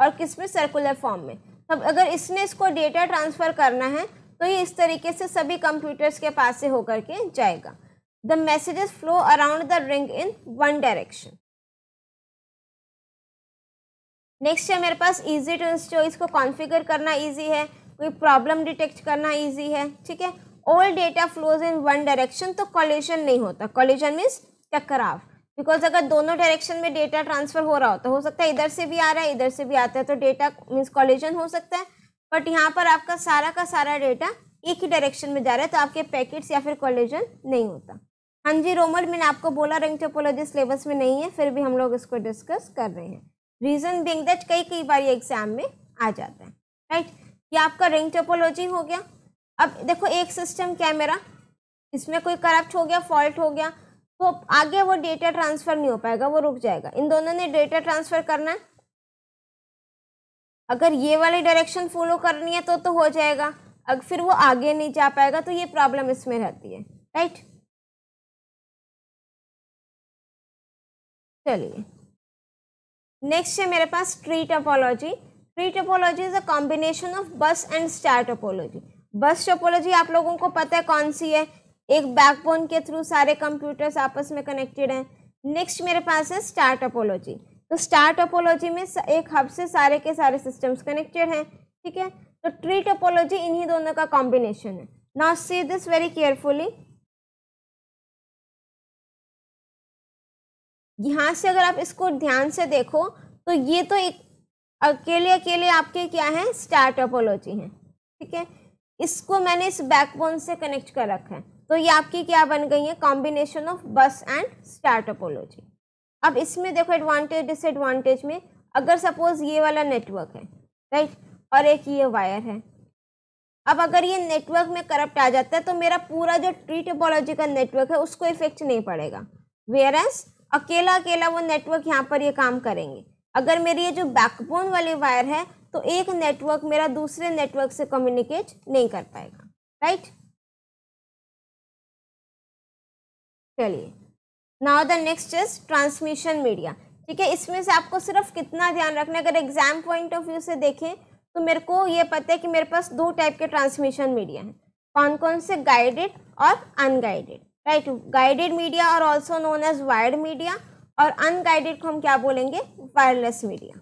और किस में सर्कुलर फॉर्म में अब अगर इसने इसको डेटा ट्रांसफ़र करना है तो ये इस तरीके से सभी कंप्यूटर्स के पास से होकर के जाएगा the messages flow around the ring in one direction next है मेरे पास इजी टू इंस्टॉल इसको कॉन्फ़िगर करना इजी है कोई प्रॉब्लम डिटेक्ट करना इजी है ठीक है all data flows in one direction तो कॉलेजन नहीं होता कॉलेजन मीन्स टकराव बिकॉज अगर दोनों डायरेक्शन में डेटा ट्रांसफ़र हो रहा हो तो हो सकता है इधर से भी आ रहा है इधर से भी आता है तो डेटा मीन्स कॉलेजन हो सकता है बट यहाँ पर आपका सारा का सारा डेटा एक ही डायरेक्शन में जा रहा है तो आपके पैकेट्स या फिर कॉलेजन नहीं होता हाँ जी रोमल मैंने आपको बोला रिंग टोपोलॉजी सिलेबस में नहीं है फिर भी हम लोग इसको डिस्कस कर रहे हैं रीज़न बिंग दैट कई कई बार ये एग्जाम में आ जाता है राइट ये आपका रिंग टोपोलॉजी हो गया अब देखो एक सिस्टम क्या है मेरा इसमें कोई करप्ट हो गया फॉल्ट हो गया तो आगे वो डेटा ट्रांसफ़र नहीं हो पाएगा वो रुक जाएगा इन दोनों ने डेटा ट्रांसफ़र करना है अगर ये वाली डायरेक्शन फॉलो करनी है तो तो हो जाएगा अगर फिर वो आगे नहीं जा पाएगा तो ये प्रॉब्लम इसमें रहती है राइट चलिए नेक्स्ट है मेरे पास tree topology tree topology is a combination of bus and star topology bus topology आप लोगों को पता है कौन सी है एक बैकबोन के थ्रू सारे कंप्यूटर्स आपस में कनेक्टेड हैं नेक्स्ट मेरे पास है स्टार टोपोलॉजी तो स्टार टोपोलॉजी में एक हब से सारे के सारे सिस्टम्स कनेक्टेड हैं ठीक है तो ट्री टोपोलॉजी इन्हीं दोनों का कॉम्बिनेशन है now see this very carefully यहाँ से अगर आप इसको ध्यान से देखो तो ये तो एक अकेले अकेले आपके क्या है स्टार टोपोलॉजी है ठीक है इसको मैंने इस बैकबोन से कनेक्ट कर रखा है तो ये आपकी क्या बन गई है combination of bus and star topology अब इसमें देखो एडवांटेज डिसएडवांटेज में अगर सपोज ये वाला नेटवर्क है राइट और एक ये वायर है अब अगर ये नेटवर्क में करप्ट आ जाता है तो मेरा पूरा जो ट्री टोपोलॉजी का नेटवर्क है उसको इफेक्ट नहीं पड़ेगा वेयर एज अकेला अकेला वो नेटवर्क यहाँ पर ये काम करेंगे अगर मेरी ये जो बैकबोन वाली वायर है तो एक नेटवर्क मेरा दूसरे नेटवर्क से कम्युनिकेट नहीं कर पाएगा राइट चलिए now the next is transmission media ठीक है इसमें से आपको सिर्फ कितना ध्यान रखना है अगर एग्जाम पॉइंट ऑफ व्यू से देखें तो मेरे को ये पता है कि मेरे पास दो टाइप के ट्रांसमिशन मीडिया हैं कौन कौन से गाइडेड और अनगाइडेड राइट गाइडेड मीडिया और also known as wired media और अनगाइडेड को हम क्या बोलेंगे वायरलेस मीडिया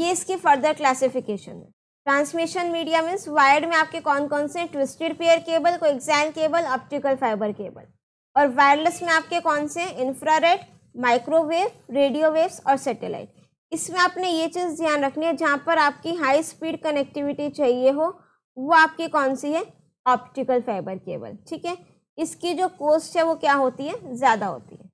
ये इसकी फर्दर क्लासिफिकेशन है ट्रांसमिशन मीडिया मीन्स वायर्ड में आपके कौन कौन से twisted pair cable coaxial cable optical fibre cable और वायरलेस में आपके कौन से इंफ्रारेड माइक्रोवेव रेडियो वेव्स और सैटेलाइट इसमें आपने ये चीज़ ध्यान रखनी है जहाँ पर आपकी हाई स्पीड कनेक्टिविटी चाहिए हो वो आपकी कौन सी है ऑप्टिकल फाइबर केबल ठीक है इसकी जो कोस्ट है वो क्या होती है ज़्यादा होती है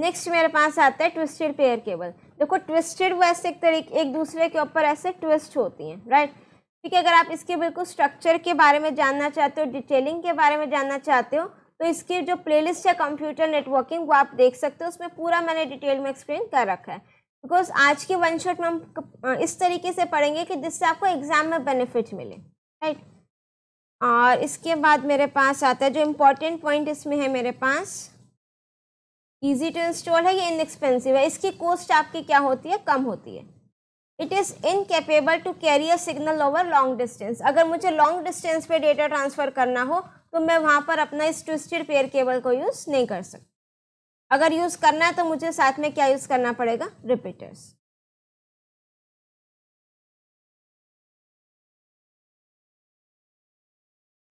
नेक्स्ट मेरे पास आता है ट्विस्टेड पेयर केबल देखो ट्विस्टेड वो ऐसे एक तरीके एक दूसरे के ऊपर ऐसे ट्विस्ट होती हैं राइट ठीक है अगर आप इसके बिल्कुल स्ट्रक्चर के बारे में जानना चाहते हो डिटेलिंग के बारे में जानना चाहते हो तो इसकी जो प्लेलिस्ट है कंप्यूटर नेटवर्किंग वो आप देख सकते हो उसमें पूरा मैंने डिटेल में एक्सप्लेन कर रखा है बिकॉज आज की वन शॉट में हम इस तरीके से पढ़ेंगे कि जिससे आपको एग्ज़ाम में बेनिफिट मिले राइट और इसके बाद मेरे पास आता है जो इम्पोर्टेंट पॉइंट इसमें है मेरे पास ईजी टू इंस्टॉल है या इनएक्सपेंसिव है इसकी कॉस्ट आपकी क्या होती है कम होती है it is incapable to carry a signal over long distance अगर मुझे लॉन्ग डिस्टेंस पे डेटा ट्रांसफ़र करना हो तो मैं वहाँ पर अपना इस ट्विस्टेड पेयर केबल को यूज़ नहीं कर सकती अगर यूज़ करना है तो मुझे साथ में क्या यूज़ करना पड़ेगा रिपीटर्स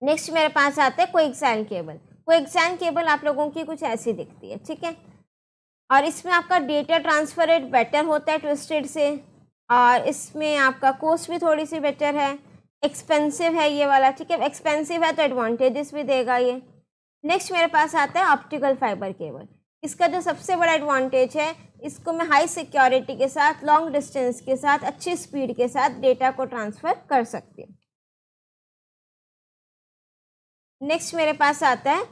नेक्स्ट मेरे पास आता है क्विकसैंड केबल क्विकसैंड केबल आप लोगों की कुछ ऐसी दिखती है ठीक है और इसमें आपका डेटा ट्रांसफर रेट बेटर होता है ट्विस्टेड से और इसमें आपका कोस्ट भी थोड़ी सी बेटर है एक्सपेंसिव है ये वाला ठीक है एक्सपेंसिव है तो एडवांटेजेस भी देगा ये नेक्स्ट मेरे पास आता है ऑप्टिकल फाइबर केबल इसका जो सबसे बड़ा एडवांटेज है इसको मैं हाई सिक्योरिटी के साथ लॉन्ग डिस्टेंस के साथ अच्छी स्पीड के साथ डेटा को ट्रांसफ़र कर सकती हूँ नेक्स्ट मेरे पास आता है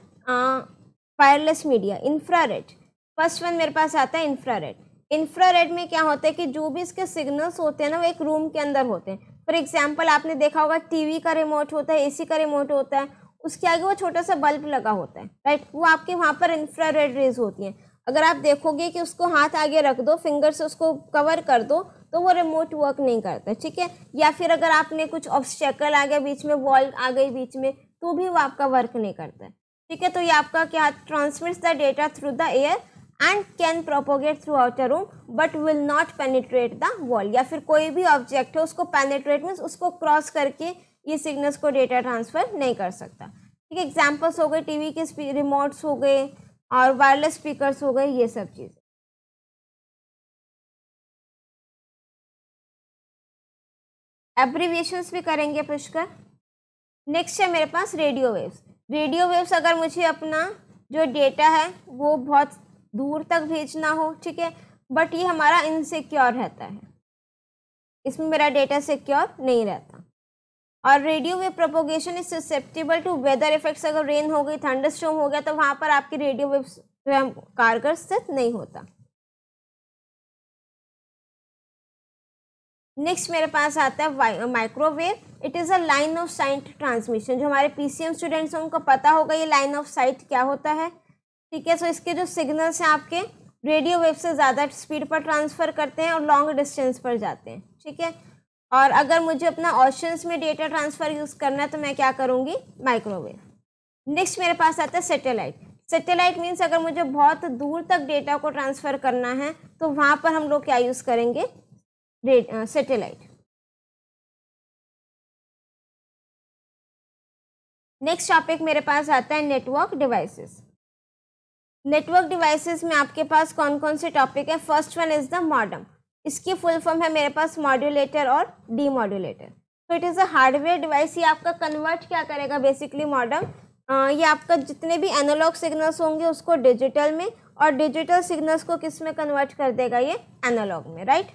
wireless media infrared first one मेरे पास आता है इंफ्रारेड इंफ्रारेड में क्या होता है कि जो भी इसके सिग्नल्स होते हैं ना वो एक रूम के अंदर होते हैं फॉर एग्जाम्पल आपने देखा होगा टीवी का रिमोट होता है एसी का रिमोट होता है उसके आगे वो छोटा सा बल्ब लगा होता है राइट वो आपके वहाँ पर इंफ्रारेड रेज होती हैं अगर आप देखोगे कि उसको हाथ आगे रख दो फिंगर से उसको कवर कर दो तो वो रिमोट वर्क नहीं करता ठीक है या फिर अगर आपने कुछ ऑब्स्टेकल आ गया बीच में वॉल आ गई बीच में तो भी वो आपका वर्क नहीं करता है ठीक है तो ये आपका क्या transmits the data through the air and can propagate throughout a room but will not penetrate the wall या फिर कोई भी ऑब्जेक्ट है उसको पेनिट्रेट मीन्स उसको क्रॉस करके ये सिग्नल्स को डेटा ट्रांसफ़र नहीं कर सकता ठीक है एग्जाम्पल्स हो गए टीवी के रिमोट्स हो गए और वायरलेस स्पीकर्स हो गए ये सब चीज़ एब्रीविएशन भी करेंगे पुष्कर नेक्स्ट है मेरे पास रेडियो वेव्स रेडियो वेव्स अगर मुझे अपना जो डेटा है वो बहुत दूर तक भेजना हो ठीक है बट ये हमारा इनसिक्योर रहता है इसमें मेरा डेटा सिक्योर नहीं रहता और radio wave propagation is susceptible to weather effects अगर रेन हो गई थंडर स्टोम हो गया तो वहाँ पर आपकी रेडियो वेव कारगर स्थित नहीं होता नेक्स्ट मेरे पास आता है microwave it is a line of sight transmission जो हमारे पीसीएम स्टूडेंट्स हैं उनको पता होगा ये लाइन ऑफ साइट क्या होता है ठीक है सो इसके जो सिग्नल्स हैं आपके रेडियो वेव से ज़्यादा स्पीड पर ट्रांसफ़र करते हैं और लॉन्ग डिस्टेंस पर जाते हैं ठीक है और अगर मुझे अपना ऑप्शंस में डेटा ट्रांसफ़र यूज़ करना है तो मैं क्या करूँगी माइक्रोवेव नेक्स्ट मेरे पास आता है सेटेलाइट सेटेलाइट मीन्स अगर मुझे बहुत दूर तक डेटा को ट्रांसफ़र करना है तो वहाँ पर हम लोग क्या यूज़ करेंगे सेटेलाइट नेक्स्ट टॉपिक मेरे पास आता है नेटवर्क डिवाइसेस नेटवर्क डिवाइसेस में आपके पास कौन कौन से टॉपिक है first one is the modem इसकी फुल फॉर्म है मेरे पास मॉड्यूलेटर और डी मॉड्यूलेटर तो it is a hardware device ये आपका कन्वर्ट क्या करेगा बेसिकली मॉडम ये आपका जितने भी एनालॉग सिग्नल्स होंगे उसको डिजिटल में और डिजिटल सिग्नल्स को किस में कन्वर्ट कर देगा ये एनालॉग में राइट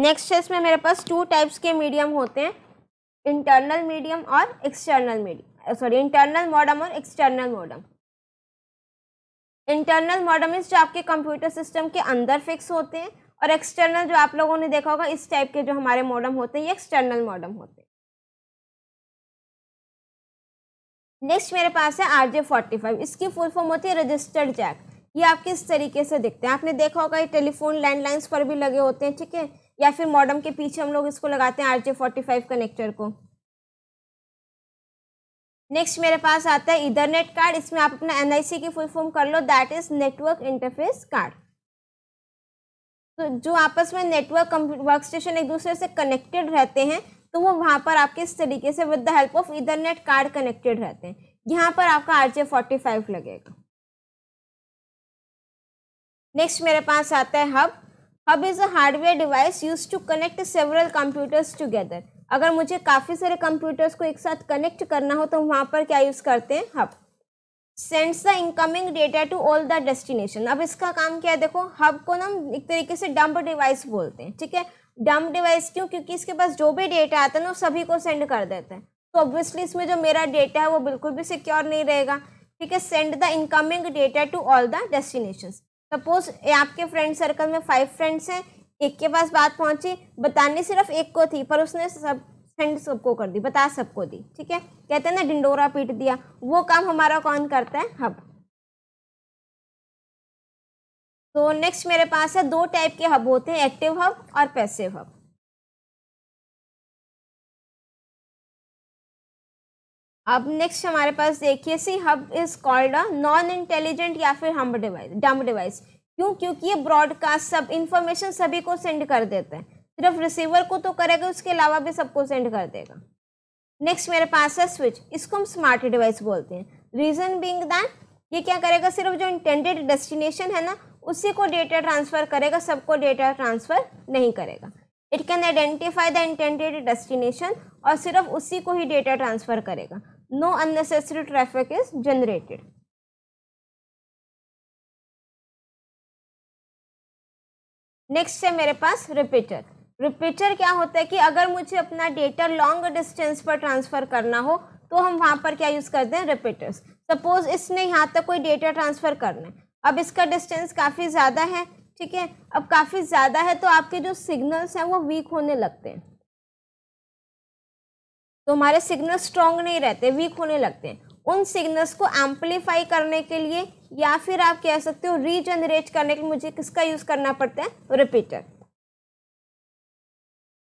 नेक्स्ट है इसमें मेरे पास टू टाइप्स के मीडियम होते हैं इंटरनल मीडियम और external medium sorry internal modem और एक्सटर्नल मॉडम इंटरनल मॉडम्स जो आपके कंप्यूटर सिस्टम के अंदर फिक्स होते हैं और एक्सटर्नल जो आप लोगों ने देखा होगा इस टाइप के जो हमारे मॉडम होते हैं ये एक्सटर्नल मॉडम होते हैं नेक्स्ट मेरे पास है आर जे फोर्टी फाइव इसकी फुल फॉर्म होती है रजिस्टर्ड जैक ये आप किस तरीके से दिखते हैं आपने देखा होगा ये टेलीफोन लैंडलाइंस पर भी लगे होते हैं ठीक है या फिर मॉडम के पीछे हम लोग इसको लगाते हैं R J forty five connector को नेक्स्ट मेरे पास आता है इधरनेट कार्ड इसमें आप अपना एन की फुल फॉर्म कर लो that is network interface card तो जो आपस में नेटवर्क वर्क स्टेशन एक दूसरे से कनेक्टेड रहते हैं तो वो वहाँ पर आपके इस तरीके से with the help of ethernet card connected रहते हैं यहाँ पर आपका आर जे फोर्टी फाइव लगेगा नेक्स्ट मेरे पास आता है hub hub is a hardware device use to connect several computers together अगर मुझे काफ़ी सारे कंप्यूटर्स को एक साथ कनेक्ट करना हो तो वहाँ पर क्या यूज़ करते हैं hub sends the incoming data to all the destination अब इसका काम क्या है देखो हब को ना एक तरीके से डम्प डिवाइस बोलते हैं ठीक है डम्प डिवाइस क्यों क्योंकि इसके पास जो भी डेटा आता है ना वो सभी को सेंड कर देता है तो ऑब्वियसली इसमें जो मेरा डेटा है वो बिल्कुल भी सिक्योर नहीं रहेगा ठीक है send the incoming data to all the destination suppose आपके फ्रेंड सर्कल में फाइव फ्रेंड्स हैं एक के पास बात पहुंची बताने सिर्फ एक को थी पर उसने सब फ्रेंड सबको कर दी बता सबको दी ठीक है कहते हैं ना डिंडोरा पीट दिया वो काम हमारा कौन करता है हब तो नेक्स्ट मेरे पास है दो टाइप के हब होते हैं एक्टिव हब और पैसिव हब अब नेक्स्ट हमारे पास देखिए see hub is called a non intelligent या फिर हम डिवाइस डम डिवाइस क्यों क्योंकि ये ब्रॉडकास्ट सब इंफॉर्मेशन सभी को सेंड कर देते हैं सिर्फ रिसीवर को तो करेगा उसके अलावा भी सबको सेंड कर देगा नेक्स्ट मेरे पास है स्विच इसको हम स्मार्ट डिवाइस बोलते हैं रीज़न बींग दैट ये क्या करेगा सिर्फ जो इंटेंडेड डेस्टिनेशन है ना उसी को डेटा ट्रांसफ़र करेगा सबको डेटा ट्रांसफ़र नहीं करेगा it can identify the intended destination और सिर्फ उसी को ही डेटा ट्रांसफ़र करेगा no unnecessary traffic is generated. Next है मेरे पास रिपीटर रिपीटर क्या होता है कि अगर मुझे अपना डेटा लॉन्ग डिस्टेंस पर ट्रांसफ़र करना हो तो हम वहाँ पर क्या यूज़ करते हैं रिपीटर्स सपोज़ इसने यहाँ तक कोई डेटा ट्रांसफ़र करना है अब इसका डिस्टेंस काफ़ी ज़्यादा है ठीक है अब काफ़ी ज़्यादा है तो आपके जो सिग्नल्स हैं वो वीक होने लगते हैं तो हमारे सिग्नल स्ट्रॉन्ग नहीं रहते वीक होने लगते हैं उन सिग्नल्स को एम्पलीफाई करने के लिए या फिर आप कह सकते हो रीजनरेट करने के लिए मुझे किसका यूज़ करना पड़ता है रिपीटर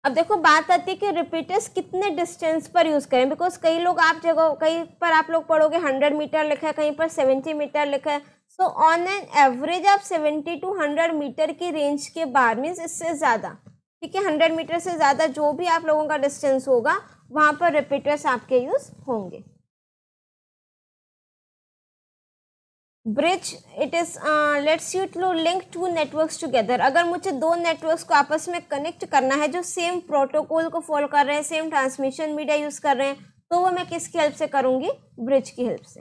अब देखो बात आती है कि रिपीटर्स कितने डिस्टेंस पर यूज़ करें बिकॉज कई लोग आप जगह कहीं पर आप लोग पढ़ोगे हंड्रेड मीटर लिखा है कहीं पर सेवेंटी मीटर लिखा है सो ऑन एन एवरेज आप सेवेंटी टू हंड्रेड मीटर की रेंज के बार मीन्स इससे ज़्यादा ठीक है हंड्रेड मीटर से ज़्यादा जो भी आप लोगों का डिस्टेंस होगा वहाँ पर रिपीटर्स आपके यूज़ होंगे bridge it is lets you to link two networks together अगर मुझे दो नेटवर्क्स को आपस में कनेक्ट करना है जो सेम प्रोटोकॉल को फॉलो कर रहे हैं सेम ट्रांसमिशन मीडिया यूज़ कर रहे हैं तो वो मैं किसकी हेल्प से करूँगी ब्रिज की हेल्प से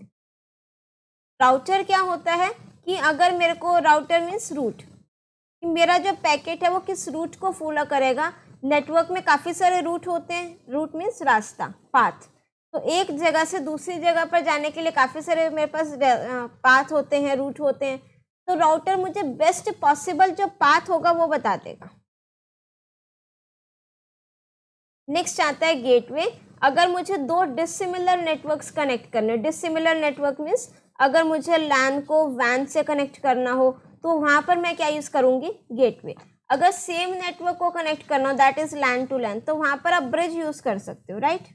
राउटर क्या होता है कि अगर मेरे को राउटर मीन्स रूट मेरा जो पैकेट है वो किस रूट को फॉलो करेगा नेटवर्क में काफ़ी सारे रूट होते हैं रूट मीन्स रास्ता पाथ तो एक जगह से दूसरी जगह पर जाने के लिए काफ़ी सारे मेरे पास पाथ होते हैं रूट होते हैं तो राउटर मुझे बेस्ट पॉसिबल जो पाथ होगा वो बता देगा नेक्स्ट आता है गेटवे अगर मुझे दो डिसिमिलर नेटवर्क्स कनेक्ट करने डिसिमिलर नेटवर्क मीन्स अगर मुझे लैन को वैन से कनेक्ट करना हो तो वहाँ पर मैं क्या यूज़ करूँगी गेटवे अगर सेम नेटवर्क को कनेक्ट करना हो that is LAN to LAN तो वहां पर आप ब्रिज यूज कर सकते हो राइट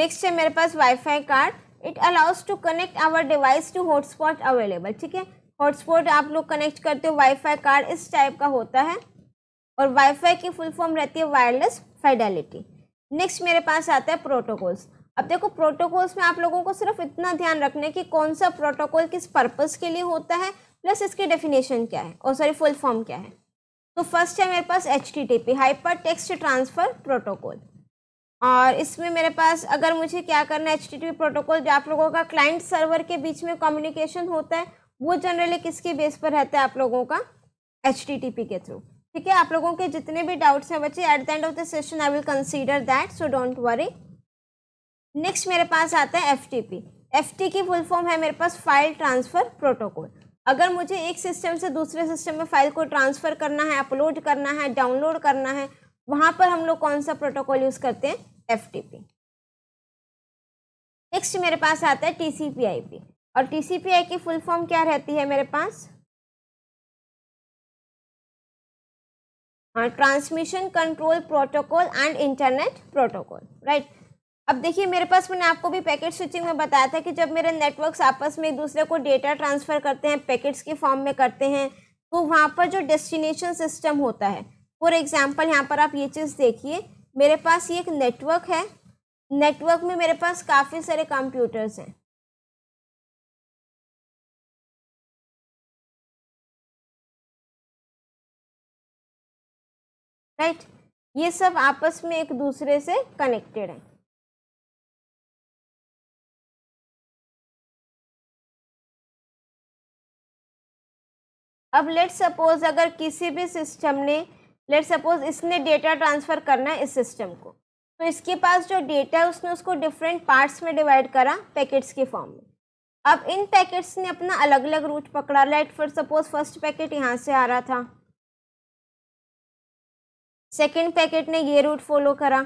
नेक्स्ट है मेरे पास wifi card it allows to connect our device to hotspot available ठीक है हॉटस्पॉट आप लोग कनेक्ट करते हो वाईफाई कार्ड इस टाइप का होता है और वाईफाई की फुल फॉर्म रहती है वायरलेस फेडेलिटी नेक्स्ट मेरे पास आता है प्रोटोकॉल्स अब देखो प्रोटोकॉल्स में आप लोगों को सिर्फ इतना ध्यान रखना है कि कौन सा प्रोटोकॉल किस पर्पज़ के लिए होता है प्लस इसकी डेफिनेशन क्या है और सॉरी फुल फॉर्म क्या है तो फर्स्ट है मेरे पास H T T P hypertext transfer protocol और इसमें मेरे पास अगर मुझे क्या करना है H T T P protocol जो आप लोगों का क्लाइंट सर्वर के बीच में कम्युनिकेशन होता है वो जनरली किसके बेस पर रहता है आप लोगों का एच टी टी पी के थ्रू ठीक है आप लोगों के जितने भी डाउट्स हैं बच्चे at the end of the session I will consider that so don't worry next मेरे पास आता है F T P F T की फुल फॉर्म है मेरे पास फाइल ट्रांसफ़र प्रोटोकॉल अगर मुझे एक सिस्टम से दूसरे सिस्टम में फाइल को ट्रांसफ़र करना है अपलोड करना है डाउनलोड करना है वहाँ पर हम लोग कौन सा प्रोटोकॉल यूज़ करते हैं एफ टी पी नेक्स्ट मेरे पास आता है टी सी पी आई और टी सी पी आई की फुल फॉर्म क्या रहती है मेरे पास transmission control protocol and internet protocol right अब देखिए मेरे पास मैंने आपको भी पैकेट स्विचिंग में बताया था कि जब मेरे नेटवर्क्स आपस में एक दूसरे को डेटा ट्रांसफ़र करते हैं पैकेट्स के फॉर्म में करते हैं तो वहाँ पर जो डेस्टिनेशन सिस्टम होता है फॉर एग्ज़ाम्पल यहाँ पर आप ये चीज़ देखिए मेरे पास ये एक नेटवर्क है नेटवर्क में मेरे पास काफ़ी सारे कंप्यूटर्स हैं राइट ये सब आपस में एक दूसरे से कनेक्टेड हैं अब लेट सपोज अगर किसी भी सिस्टम ने लेट सपोज इसने डेटा ट्रांसफ़र करना है इस सिस्टम को तो इसके पास जो डेटा है उसने उसको डिफरेंट पार्ट्स में डिवाइड करा पैकेट्स के फॉर्म में अब इन पैकेट्स ने अपना अलग अलग रूट पकड़ा let for suppose first packet यहाँ से आ रहा था सेकेंड पैकेट ने ये रूट फॉलो करा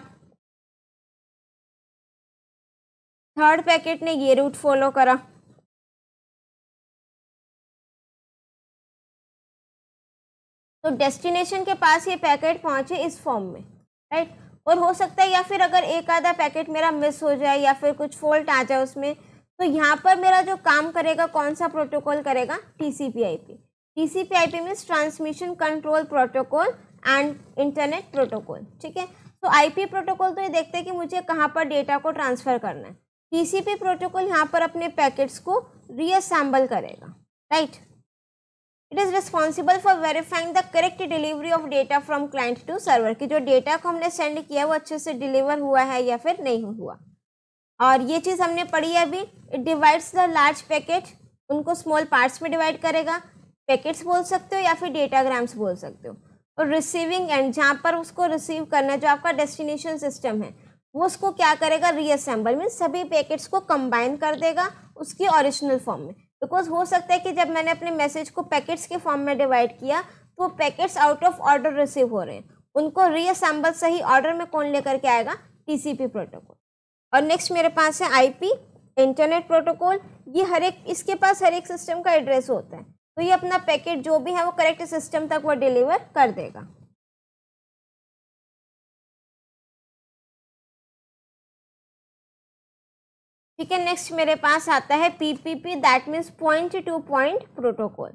थर्ड पैकेट ने ये रूट फॉलो करा तो डेस्टिनेशन के पास ये पैकेट पहुँचे इस फॉर्म में राइट और हो सकता है या फिर अगर एक आधा पैकेट मेरा मिस हो जाए या फिर कुछ फॉल्ट आ जाए उसमें तो यहाँ पर मेरा जो काम करेगा कौन सा प्रोटोकॉल करेगा T C P I P T C P I P means transmission control protocol and internet protocol ठीक है तो आई पी प्रोटोकॉल तो ये देखते हैं कि मुझे कहाँ पर डेटा को ट्रांसफ़र करना है टी सी पी प्रोटोकॉल यहाँ पर अपने पैकेट्स को रीअसेंबल करेगा right it is responsible for verifying the correct delivery of data from client to server कि जो डेटा को हमने सेंड किया वो अच्छे से डिलीवर हुआ है या फिर नहीं हुआ और ये चीज़ हमने पढ़ी है अभी it divides the large packet उनको स्मॉल पार्ट्स में डिवाइड करेगा पैकेट्स बोल सकते हो या फिर डेटाग्राम्स बोल सकते हो और रिसीविंग एंड जहाँ पर उसको रिसीव करना है जो आपका डेस्टिनेशन सिस्टम है वो उसको क्या करेगा रीअसेंबल मीन सभी पैकेट्स को कंबाइन कर देगा उसकी ओरिजिनल फॉर्म में बिकॉज हो सकता है कि जब मैंने अपने मैसेज को पैकेट्स के फॉर्म में डिवाइड किया तो वो packets out of order receive हो रहे हैं उनको रीअसेंबल सही ऑर्डर में कौन लेकर के आएगा टीसीपी प्रोटोकॉल और नेक्स्ट मेरे पास है आईपी इंटरनेट प्रोटोकॉल ये हर एक इसके पास हर एक सिस्टम का एड्रेस होता है तो ये अपना पैकेट जो भी है वो करेक्ट सिस्टम तक वो डिलीवर कर देगा ठीक है नेक्स्ट मेरे पास आता है PPP that means point to point protocol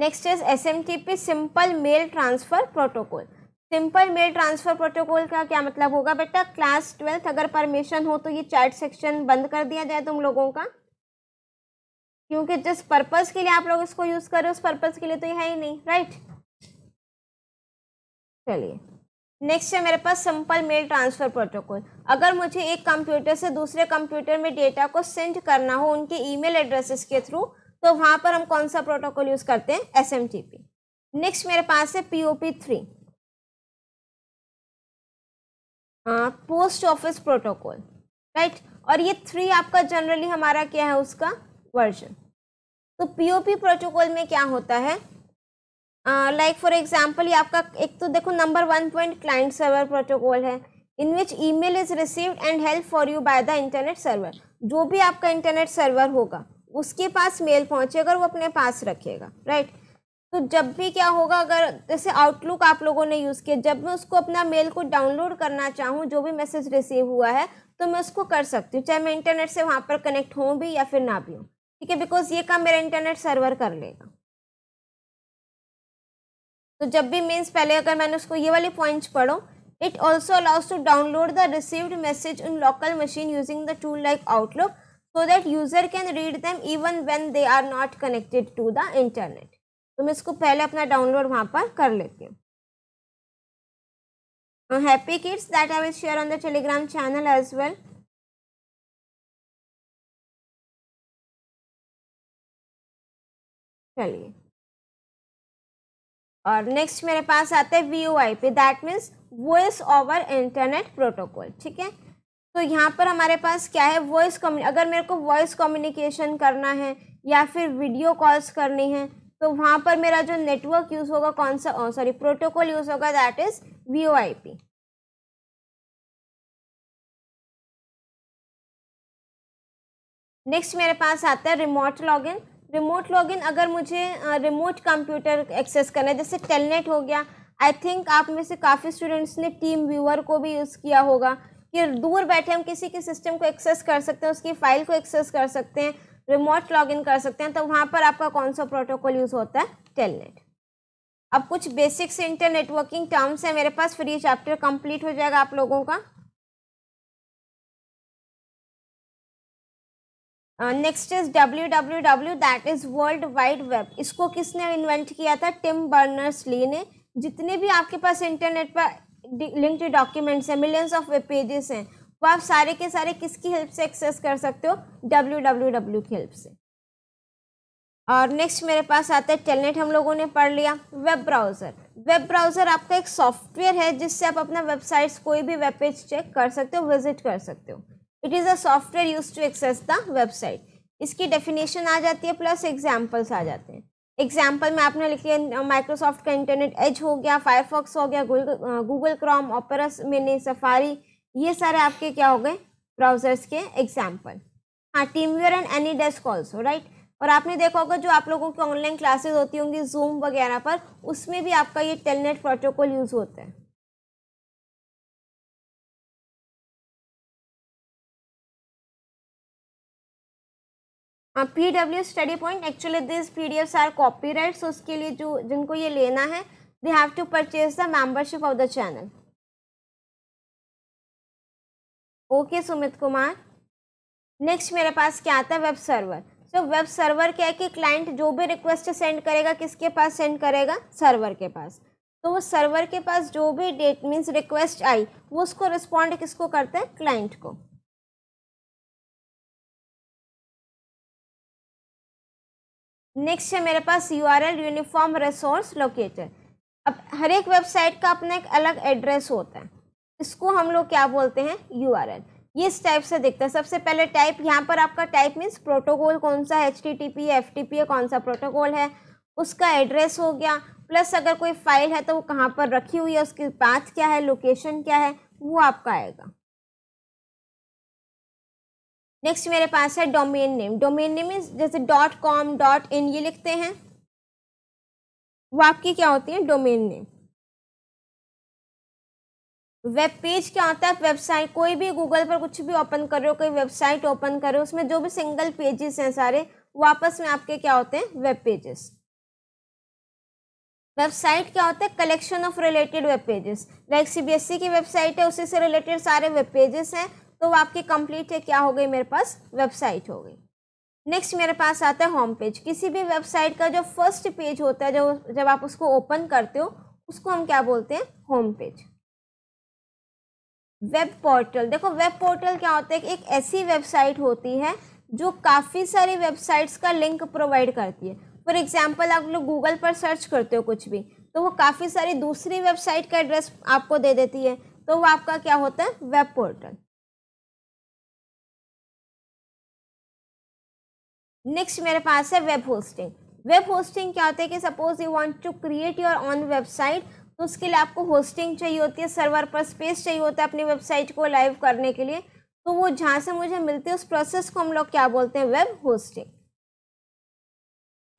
next is S M T P simple mail transfer protocol simple mail transfer protocol का क्या मतलब होगा बेटा क्लास ट्वेल्थ अगर परमिशन हो तो ये चैट सेक्शन बंद कर दिया जाए तुम लोगों का क्योंकि जिस पर्पज़ के लिए आप लोग इसको यूज़ कर रहे हो उस पर्पज़ के लिए तो ये है ही नहीं राइट चलिए नेक्स्ट है मेरे पास सिंपल मेल ट्रांसफ़र प्रोटोकॉल अगर मुझे एक कंप्यूटर से दूसरे कंप्यूटर में डेटा को सेंड करना हो उनके ईमेल एड्रेसेस के थ्रू तो वहाँ पर हम कौन सा प्रोटोकॉल यूज़ करते हैं एस नेक्स्ट मेरे पास है P O P three post office protocol right और ये थ्री आपका जनरली हमारा क्या है उसका वर्जन तो पी प्रोटोकॉल में क्या होता है लाइक फॉर एग्जाम्पल ये आपका एक तो देखो number one point client server protocol है in which email is received and help for you by the internet server जो भी आपका इंटरनेट सर्वर होगा उसके पास मेल पहुँचेगा वो अपने पास रखेगा राइट right? तो जब भी क्या होगा अगर जैसे आउटलुक आप लोगों ने यूज़ किया जब मैं उसको अपना मेल को डाउनलोड करना चाहूँ जो भी मैसेज रिसीव हुआ है तो मैं उसको कर सकती हूँ चाहे मैं इंटरनेट से वहाँ पर कनेक्ट हूँ भी या फिर ना भी हूँ ठीक है बिकॉज ये काम मेरा इंटरनेट सर्वर कर लेगा तो जब भी मीन्स पहले अगर मैंने उसको ये वाली पॉइंट्स पढ़ो it also allows to download the received message in local machine using the tool like Outlook so that user can read them even when they are not connected to the internet तो मैं इसको पहले अपना download वहाँ पर कर लेती हूँ happy kids that I will share on the Telegram channel as well चलिए और नेक्स्ट मेरे पास आता है V O I P that means voice over internet protocol ठीक है तो यहाँ पर हमारे पास क्या है वॉइस अगर मेरे को वॉइस कम्युनिकेशन करना है या फिर वीडियो कॉल्स करनी है तो वहाँ पर मेरा जो नेटवर्क यूज़ होगा कौन सा सॉरी प्रोटोकॉल यूज़ होगा that is V O I P next मेरे पास आता है रिमोट लॉगिन रिमोट लॉगिन अगर मुझे रिमोट कंप्यूटर एक्सेस करना है जैसे टेलनेट हो गया आई थिंक आप में से काफ़ी स्टूडेंट्स ने टीम व्यूअर को भी यूज़ किया होगा कि दूर बैठे हम किसी के सिस्टम को एक्सेस कर सकते हैं उसकी फाइल को एक्सेस कर सकते हैं रिमोट लॉगिन कर सकते हैं तो वहाँ पर आपका कौन सा प्रोटोकॉल यूज़ होता है टेलनेट अब कुछ बेसिक्स इंटर नेटवर्किंग टर्म्स हैं मेरे पास फिर ये चैप्टर कंप्लीट हो जाएगा आप लोगों का next is W W W that is world wide web इसको किसने इन्वेंट किया था टिम बर्नर्स ली ने जितने भी आपके पास इंटरनेट पर लिंक्ड डॉक्यूमेंट्स हैं मिलियंस ऑफ वेब पेजेस हैं वो आप सारे के सारे किसकी हेल्प से एक्सेस कर सकते हो डब्ल्यू डब्ल्यू डब्ल्यू की हेल्प से और नेक्स्ट मेरे पास आता है टेलनेट हम लोगों ने पढ़ लिया वेब ब्राउज़र वेब ब्राउज़र आपका एक सॉफ्टवेयर है जिससे आप अपना वेबसाइट्स कोई भी वेब पेज चेक कर सकते हो विजिट कर सकते हो it is a software use to access the website इसकी डेफिनेशन आ जाती है प्लस एग्जाम्पल्स आ जाते हैं एग्जाम्पल में आपने लिखे माइक्रोसॉफ्ट का इंटरनेट एज हो गया फायरफॉक्स हो गया Google Chrome Opera Mini Safari ये सारे आपके क्या हो गए ब्राउजर्स के एग्जाम्पल हाँ TeamViewer and AnyDesk also right और आपने देखा होगा जो आप लोगों की ऑनलाइन क्लासेस होती होंगी जूम वगैरह पर उसमें भी आपका ये टेलनेट प्रोटोकॉल यूज़ होता है P W study point actually this PDFs are copyright उसके लिए जो जिनको ये लेना है they have to purchase the membership of the channel okay Sumit Kumar next मेरे पास क्या आता है web server so web server क्या है कि क्लाइंट जो भी रिक्वेस्ट सेंड करेगा किसके पास सेंड करेगा सर्वर के पास तो वो सर्वर के पास जो भी डेट मीन्स रिक्वेस्ट आई वो उसको रिस्पॉन्ड किसको करता है क्लाइंट को नेक्स्ट है मेरे पास U R L uniform resource locator अब हर एक वेबसाइट का अपना एक अलग एड्रेस होता है इसको हम लोग क्या बोलते हैं यू आर एल ये इस टाइप से दिखता है सबसे पहले टाइप यहाँ पर आपका टाइप मीन्स प्रोटोकॉल कौन सा H T T P F T P कौन सा प्रोटोकॉल है उसका एड्रेस हो गया प्लस अगर कोई फाइल है तो वो कहाँ पर रखी हुई है उसकी पाथ क्या है लोकेशन क्या है वो आपका आएगा नेक्स्ट मेरे पास है domain name domain name is जैसे डॉट कॉम डॉट इन ये लिखते हैं वो आपकी क्या होती है डोमेन नेम वेब पेज क्या होता है वेबसाइट कोई भी गूगल पर कुछ भी ओपन करो कोई वेबसाइट ओपन कर रहे हो उसमें जो भी सिंगल पेजेस हैं सारे वापस में आपके क्या होते हैं वेब पेजेस वेबसाइट क्या होता है collection of related web pages like CBSE की वेबसाइट है उसी से रिलेटेड सारे वेब पेजेस हैं तो वो आपकी कंप्लीट है क्या हो गई मेरे पास वेबसाइट हो गई नेक्स्ट मेरे पास आता है होम पेज किसी भी वेबसाइट का जो फर्स्ट पेज होता है जो जब आप उसको ओपन करते हो उसको हम क्या बोलते हैं होम पेज वेब पोर्टल देखो वेब पोर्टल क्या होता है कि एक ऐसी वेबसाइट होती है जो काफ़ी सारी वेबसाइट्स का लिंक प्रोवाइड करती है फॉर एग्जाम्पल आप लोग गूगल पर सर्च करते हो कुछ भी तो वो काफ़ी सारी दूसरी वेबसाइट का एड्रेस आपको दे देती है तो वो आपका क्या होता है वेब पोर्टल नेक्स्ट मेरे पास है वेब होस्टिंग वेब होस्टिंग क्या होता है कि suppose you want to create your own website तो उसके लिए आपको होस्टिंग चाहिए होती है सर्वर पर स्पेस चाहिए होता है अपनी वेबसाइट को लाइव करने के लिए तो वो जहाँ से मुझे मिलती है उस प्रोसेस को हम लोग क्या बोलते हैं web hosting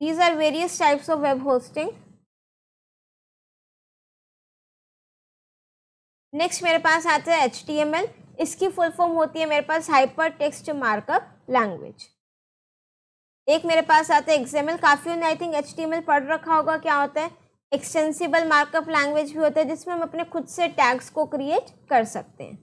these are various types of web hosting next मेरे पास आता है एच इसकी फुल फॉर्म होती है मेरे पास हाइपर टेक्स्ट मार्कअप लैंग्वेज एक मेरे पास आते हैं एग्जामल काफ़ी उन्हें आई थिंक एच पढ़ रखा होगा क्या होता है एक्सटेंसिबल मार्कअप लैंग्वेज भी होता है जिसमें हम अपने खुद से टैग्स को क्रिएट कर सकते हैं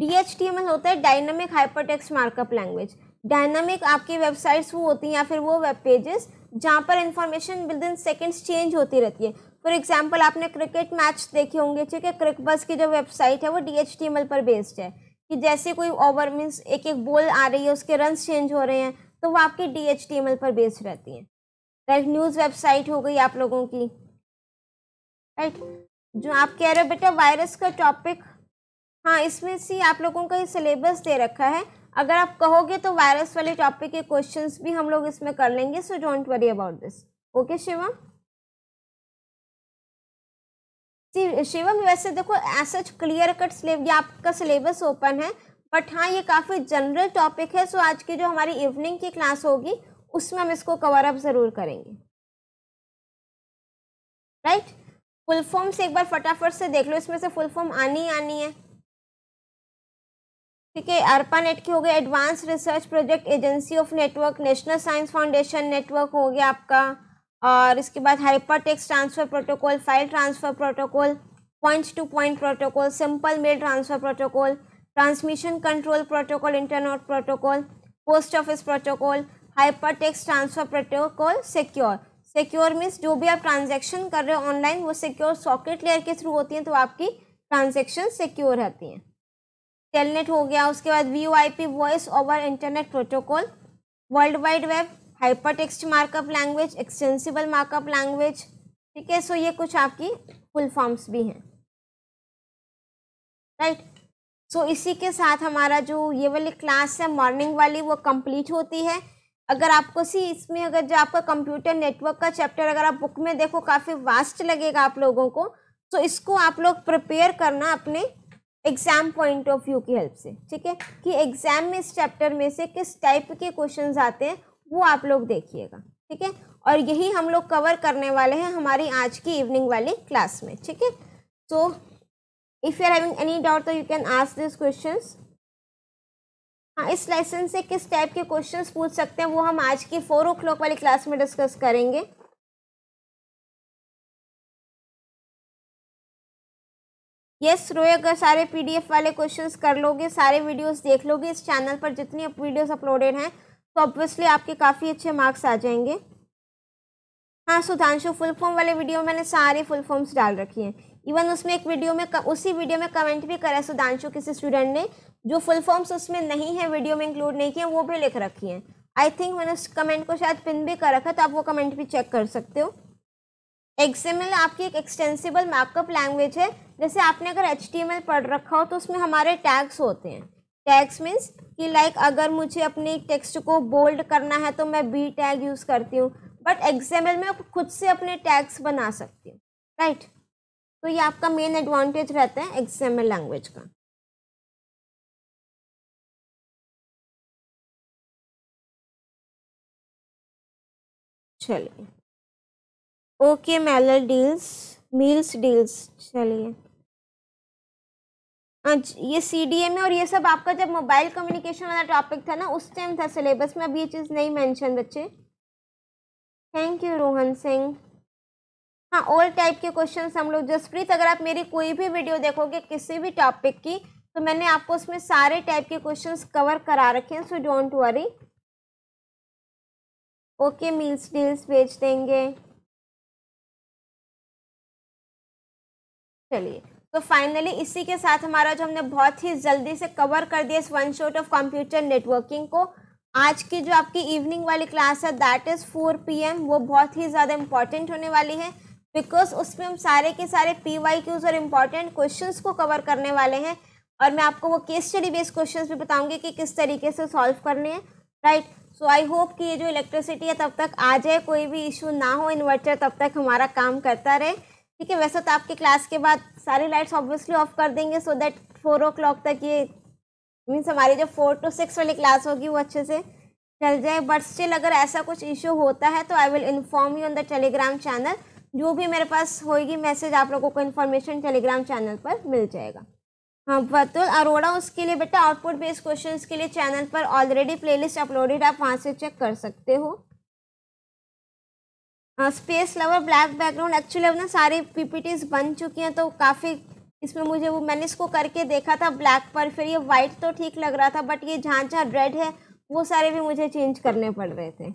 D H T M L होता है dynamic hypertext markup language dynamic आपकी वेबसाइट्स वो होती हैं या फिर वो वेब पेजेस जहाँ पर information within seconds change होती रहती है फॉर एग्जाम्पल आपने क्रिकेट मैच देखे होंगे ठीक है क्रिकबस की जो वेबसाइट है वो D H T M L पर बेस्ड है कि जैसे कोई ओवर मीन्स एक एक बॉल आ रही है उसके रन चेंज हो रहे हैं तो वो आपकी डी पर बेस्ड रहती हैं राइट न्यूज़ वेबसाइट हो गई आप लोगों की राइट जो आप कह रहे हो बेटा वायरस का टॉपिक हाँ इसमें से आप लोगों का ये सिलेबस दे रखा है अगर आप कहोगे तो वायरस वाले टॉपिक के क्वेश्चंस भी हम लोग इसमें कर लेंगे so don't worry about this okay Shivam Shivam वैसे देखो ऐसा क्लियर कट सिलेबस आपका सिलेबस ओपन है बट हाँ ये काफ़ी जनरल टॉपिक है सो आज की जो हमारी इवनिंग की क्लास होगी उसमें हम इसको कवर अप ज़रूर करेंगे राइट फुल फॉर्म से एक बार फटाफट से देख लो इसमें से फुल फॉर्म आनी आनी है ठीक है अर्पा नेट की हो गई advance research project agency of network national science foundation network हो गया आपका और इसके बाद hyper text transfer protocol file transfer protocol point to point protocol simple mail transfer protocol transmission control protocol internet protocol post office protocol hyper text transfer protocol secure secure means जो भी आप transaction कर रहे हो online वो secure socket layer के through होती हैं तो आपकी ट्रांजेक्शन सिक्योर रहती हैं टेलनेट हो गया उसके बाद V O I P voice over internet protocol world wide web hyper text markup language extensible markup language ठीक है सो ये कुछ आपकी फुल फॉर्म्स भी हैं राइट right? सो so, इसी के साथ हमारा जो ये वाली क्लास है मॉर्निंग वाली वो कंप्लीट होती है अगर आपको सी इसमें अगर जो आपका कंप्यूटर नेटवर्क का चैप्टर अगर आप बुक में देखो काफ़ी वास्ट लगेगा आप लोगों को सो so, इसको आप लोग प्रिपेयर करना अपने एग्ज़ाम पॉइंट ऑफ व्यू की हेल्प से ठीक है कि एग्ज़ाम में इस चैप्टर में से किस टाइप के क्वेश्चन आते हैं वो आप लोग देखिएगा ठीक है और यही हम लोग कवर करने वाले हैं हमारी आज की इवनिंग वाली क्लास में ठीक है तो if you are having any doubt तो you can ask this question हाँ इस लेसन से किस टाइप के क्वेश्चंस पूछ सकते हैं वो हम आज की फोर ओ क्लॉक वाली क्लास में डिस्कस करेंगे यस रोए अगर सारे पीडीएफ वाले क्वेश्चंस कर लोगे सारे वीडियोस देख लोगे इस चैनल पर जितनी वीडियोस अपलोडेड हैं तो ऑब्वियसली आपके काफ़ी अच्छे मार्क्स आ जाएंगे हाँ सुधांशु फुल फॉर्म वाले वीडियो मैंने सारे फुल फॉर्म्स डाल रखी हैं इवन उसमें एक वीडियो में उसी वीडियो में कमेंट भी करा है सुधांशु किसी स्टूडेंट ने जो फुल फॉर्म्स उसमें नहीं है वीडियो में इंक्लूड नहीं किए वो भी लिख रखी हैं आई थिंक मैंने उस कमेंट को शायद पिन भी कर रखा तो आप वो कमेंट भी चेक कर सकते हो एक्सएमएल आपकी एक एक्सटेंसिबल मैकअप लैंग्वेज है जैसे आपने अगर एच पढ़ रखा हो तो उसमें हमारे टैग्स होते हैं टैग्स मीन्स कि लाइक अगर मुझे अपने टेक्स्ट को बोल्ड करना है तो मैं बी टैग यूज़ करती हूँ बट एक्सएमएल में आप खुद से अपने टैग्स बना सकती हूँ राइट तो ये आपका मेन एडवांटेज रहता है एक्सएमएल लैंग्वेज का चलिए ओके मेलर डील्स मील्स डील्स चलिए हाँ ये सी डी एम और ये सब आपका जब मोबाइल कम्युनिकेशन वाला टॉपिक था ना उस टाइम था सिलेबस में अब ये चीज़ नहीं मेंशन बच्चे थैंक यू रोहन सिंह हाँ ऑल टाइप के क्वेश्चन हम लोग जसप्रीत अगर आप मेरी कोई भी वीडियो देखोगे किसी भी टॉपिक की तो मैंने आपको उसमें सारे टाइप के क्वेश्चन कवर करा रखे हैं सो डोंट वरी ओके मील्स डील्स भेज देंगे चलिए तो फाइनली इसी के साथ हमारा जो हमने बहुत ही जल्दी से कवर कर दिया इस one shot of computer networking को आज की जो आपकी इवनिंग वाली क्लास है दैट इज़ फोर पीएम वो बहुत ही ज़्यादा इम्पॉर्टेंट होने वाली है बिकॉज उसमें हम सारे के सारे पी वाई क्यूज और इम्पॉर्टेंट क्वेश्चन को कवर करने वाले हैं और मैं आपको वो केस स्टडी बेस्ड क्वेश्चन भी बताऊँगी कि किस तरीके से सॉल्व करने हैं राइट सो आई होप कि ये जो इलेक्ट्रिसिटी है तब तक आ जाए कोई भी इशू ना हो इन्वर्टर तब तक हमारा काम करता रहे ठीक है वैसे तो आपके क्लास के बाद सारी लाइट्स ऑब्वियसली ऑफ कर देंगे so that four o'clock तक ये मीन्स हमारी जो फोर टू सिक्स वाली क्लास होगी वो अच्छे से चल जाए बट स्टिल अगर ऐसा कुछ इशू होता है तो I will inform you on the Telegram channel जो भी मेरे पास होगी मैसेज आप लोगों को इन्फॉर्मेशन टेलीग्राम चैनल पर मिल जाएगा हाँ बतुल अरोड़ा उसके लिए बेटा आउटपुट बेस्ड क्वेश्चंस के लिए चैनल पर ऑलरेडी प्लेलिस्ट अपलोडेड आप वहाँ से चेक कर सकते हो space lover black background actually अब ना सारे पीपीटीज बन चुकी हैं तो काफ़ी इसमें मुझे वो मैंने इसको करके देखा था ब्लैक पर फिर ये वाइट तो ठीक लग रहा था बट ये जहाँ जहाँ रेड है वो सारे भी मुझे चेंज करने पड़ रहे थे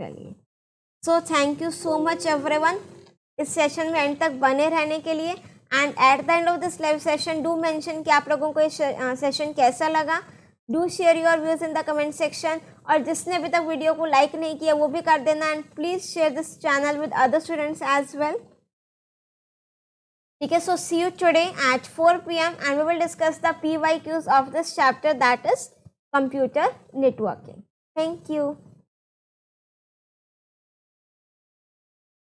चलिए so thank you so much one इस सेशन में एंड तक बने रहने के लिए and at the end of this live session do mention कि आप लोगों को ये सेशन कैसा लगा do share your views in the comment section और जिसने अभी तक वीडियो को लाइक नहीं किया वो भी कर देना and please share this channel with other students as well ठीक है so see you today at four P M and we will discuss the P Y Qs of this chapter that is computer networking thank you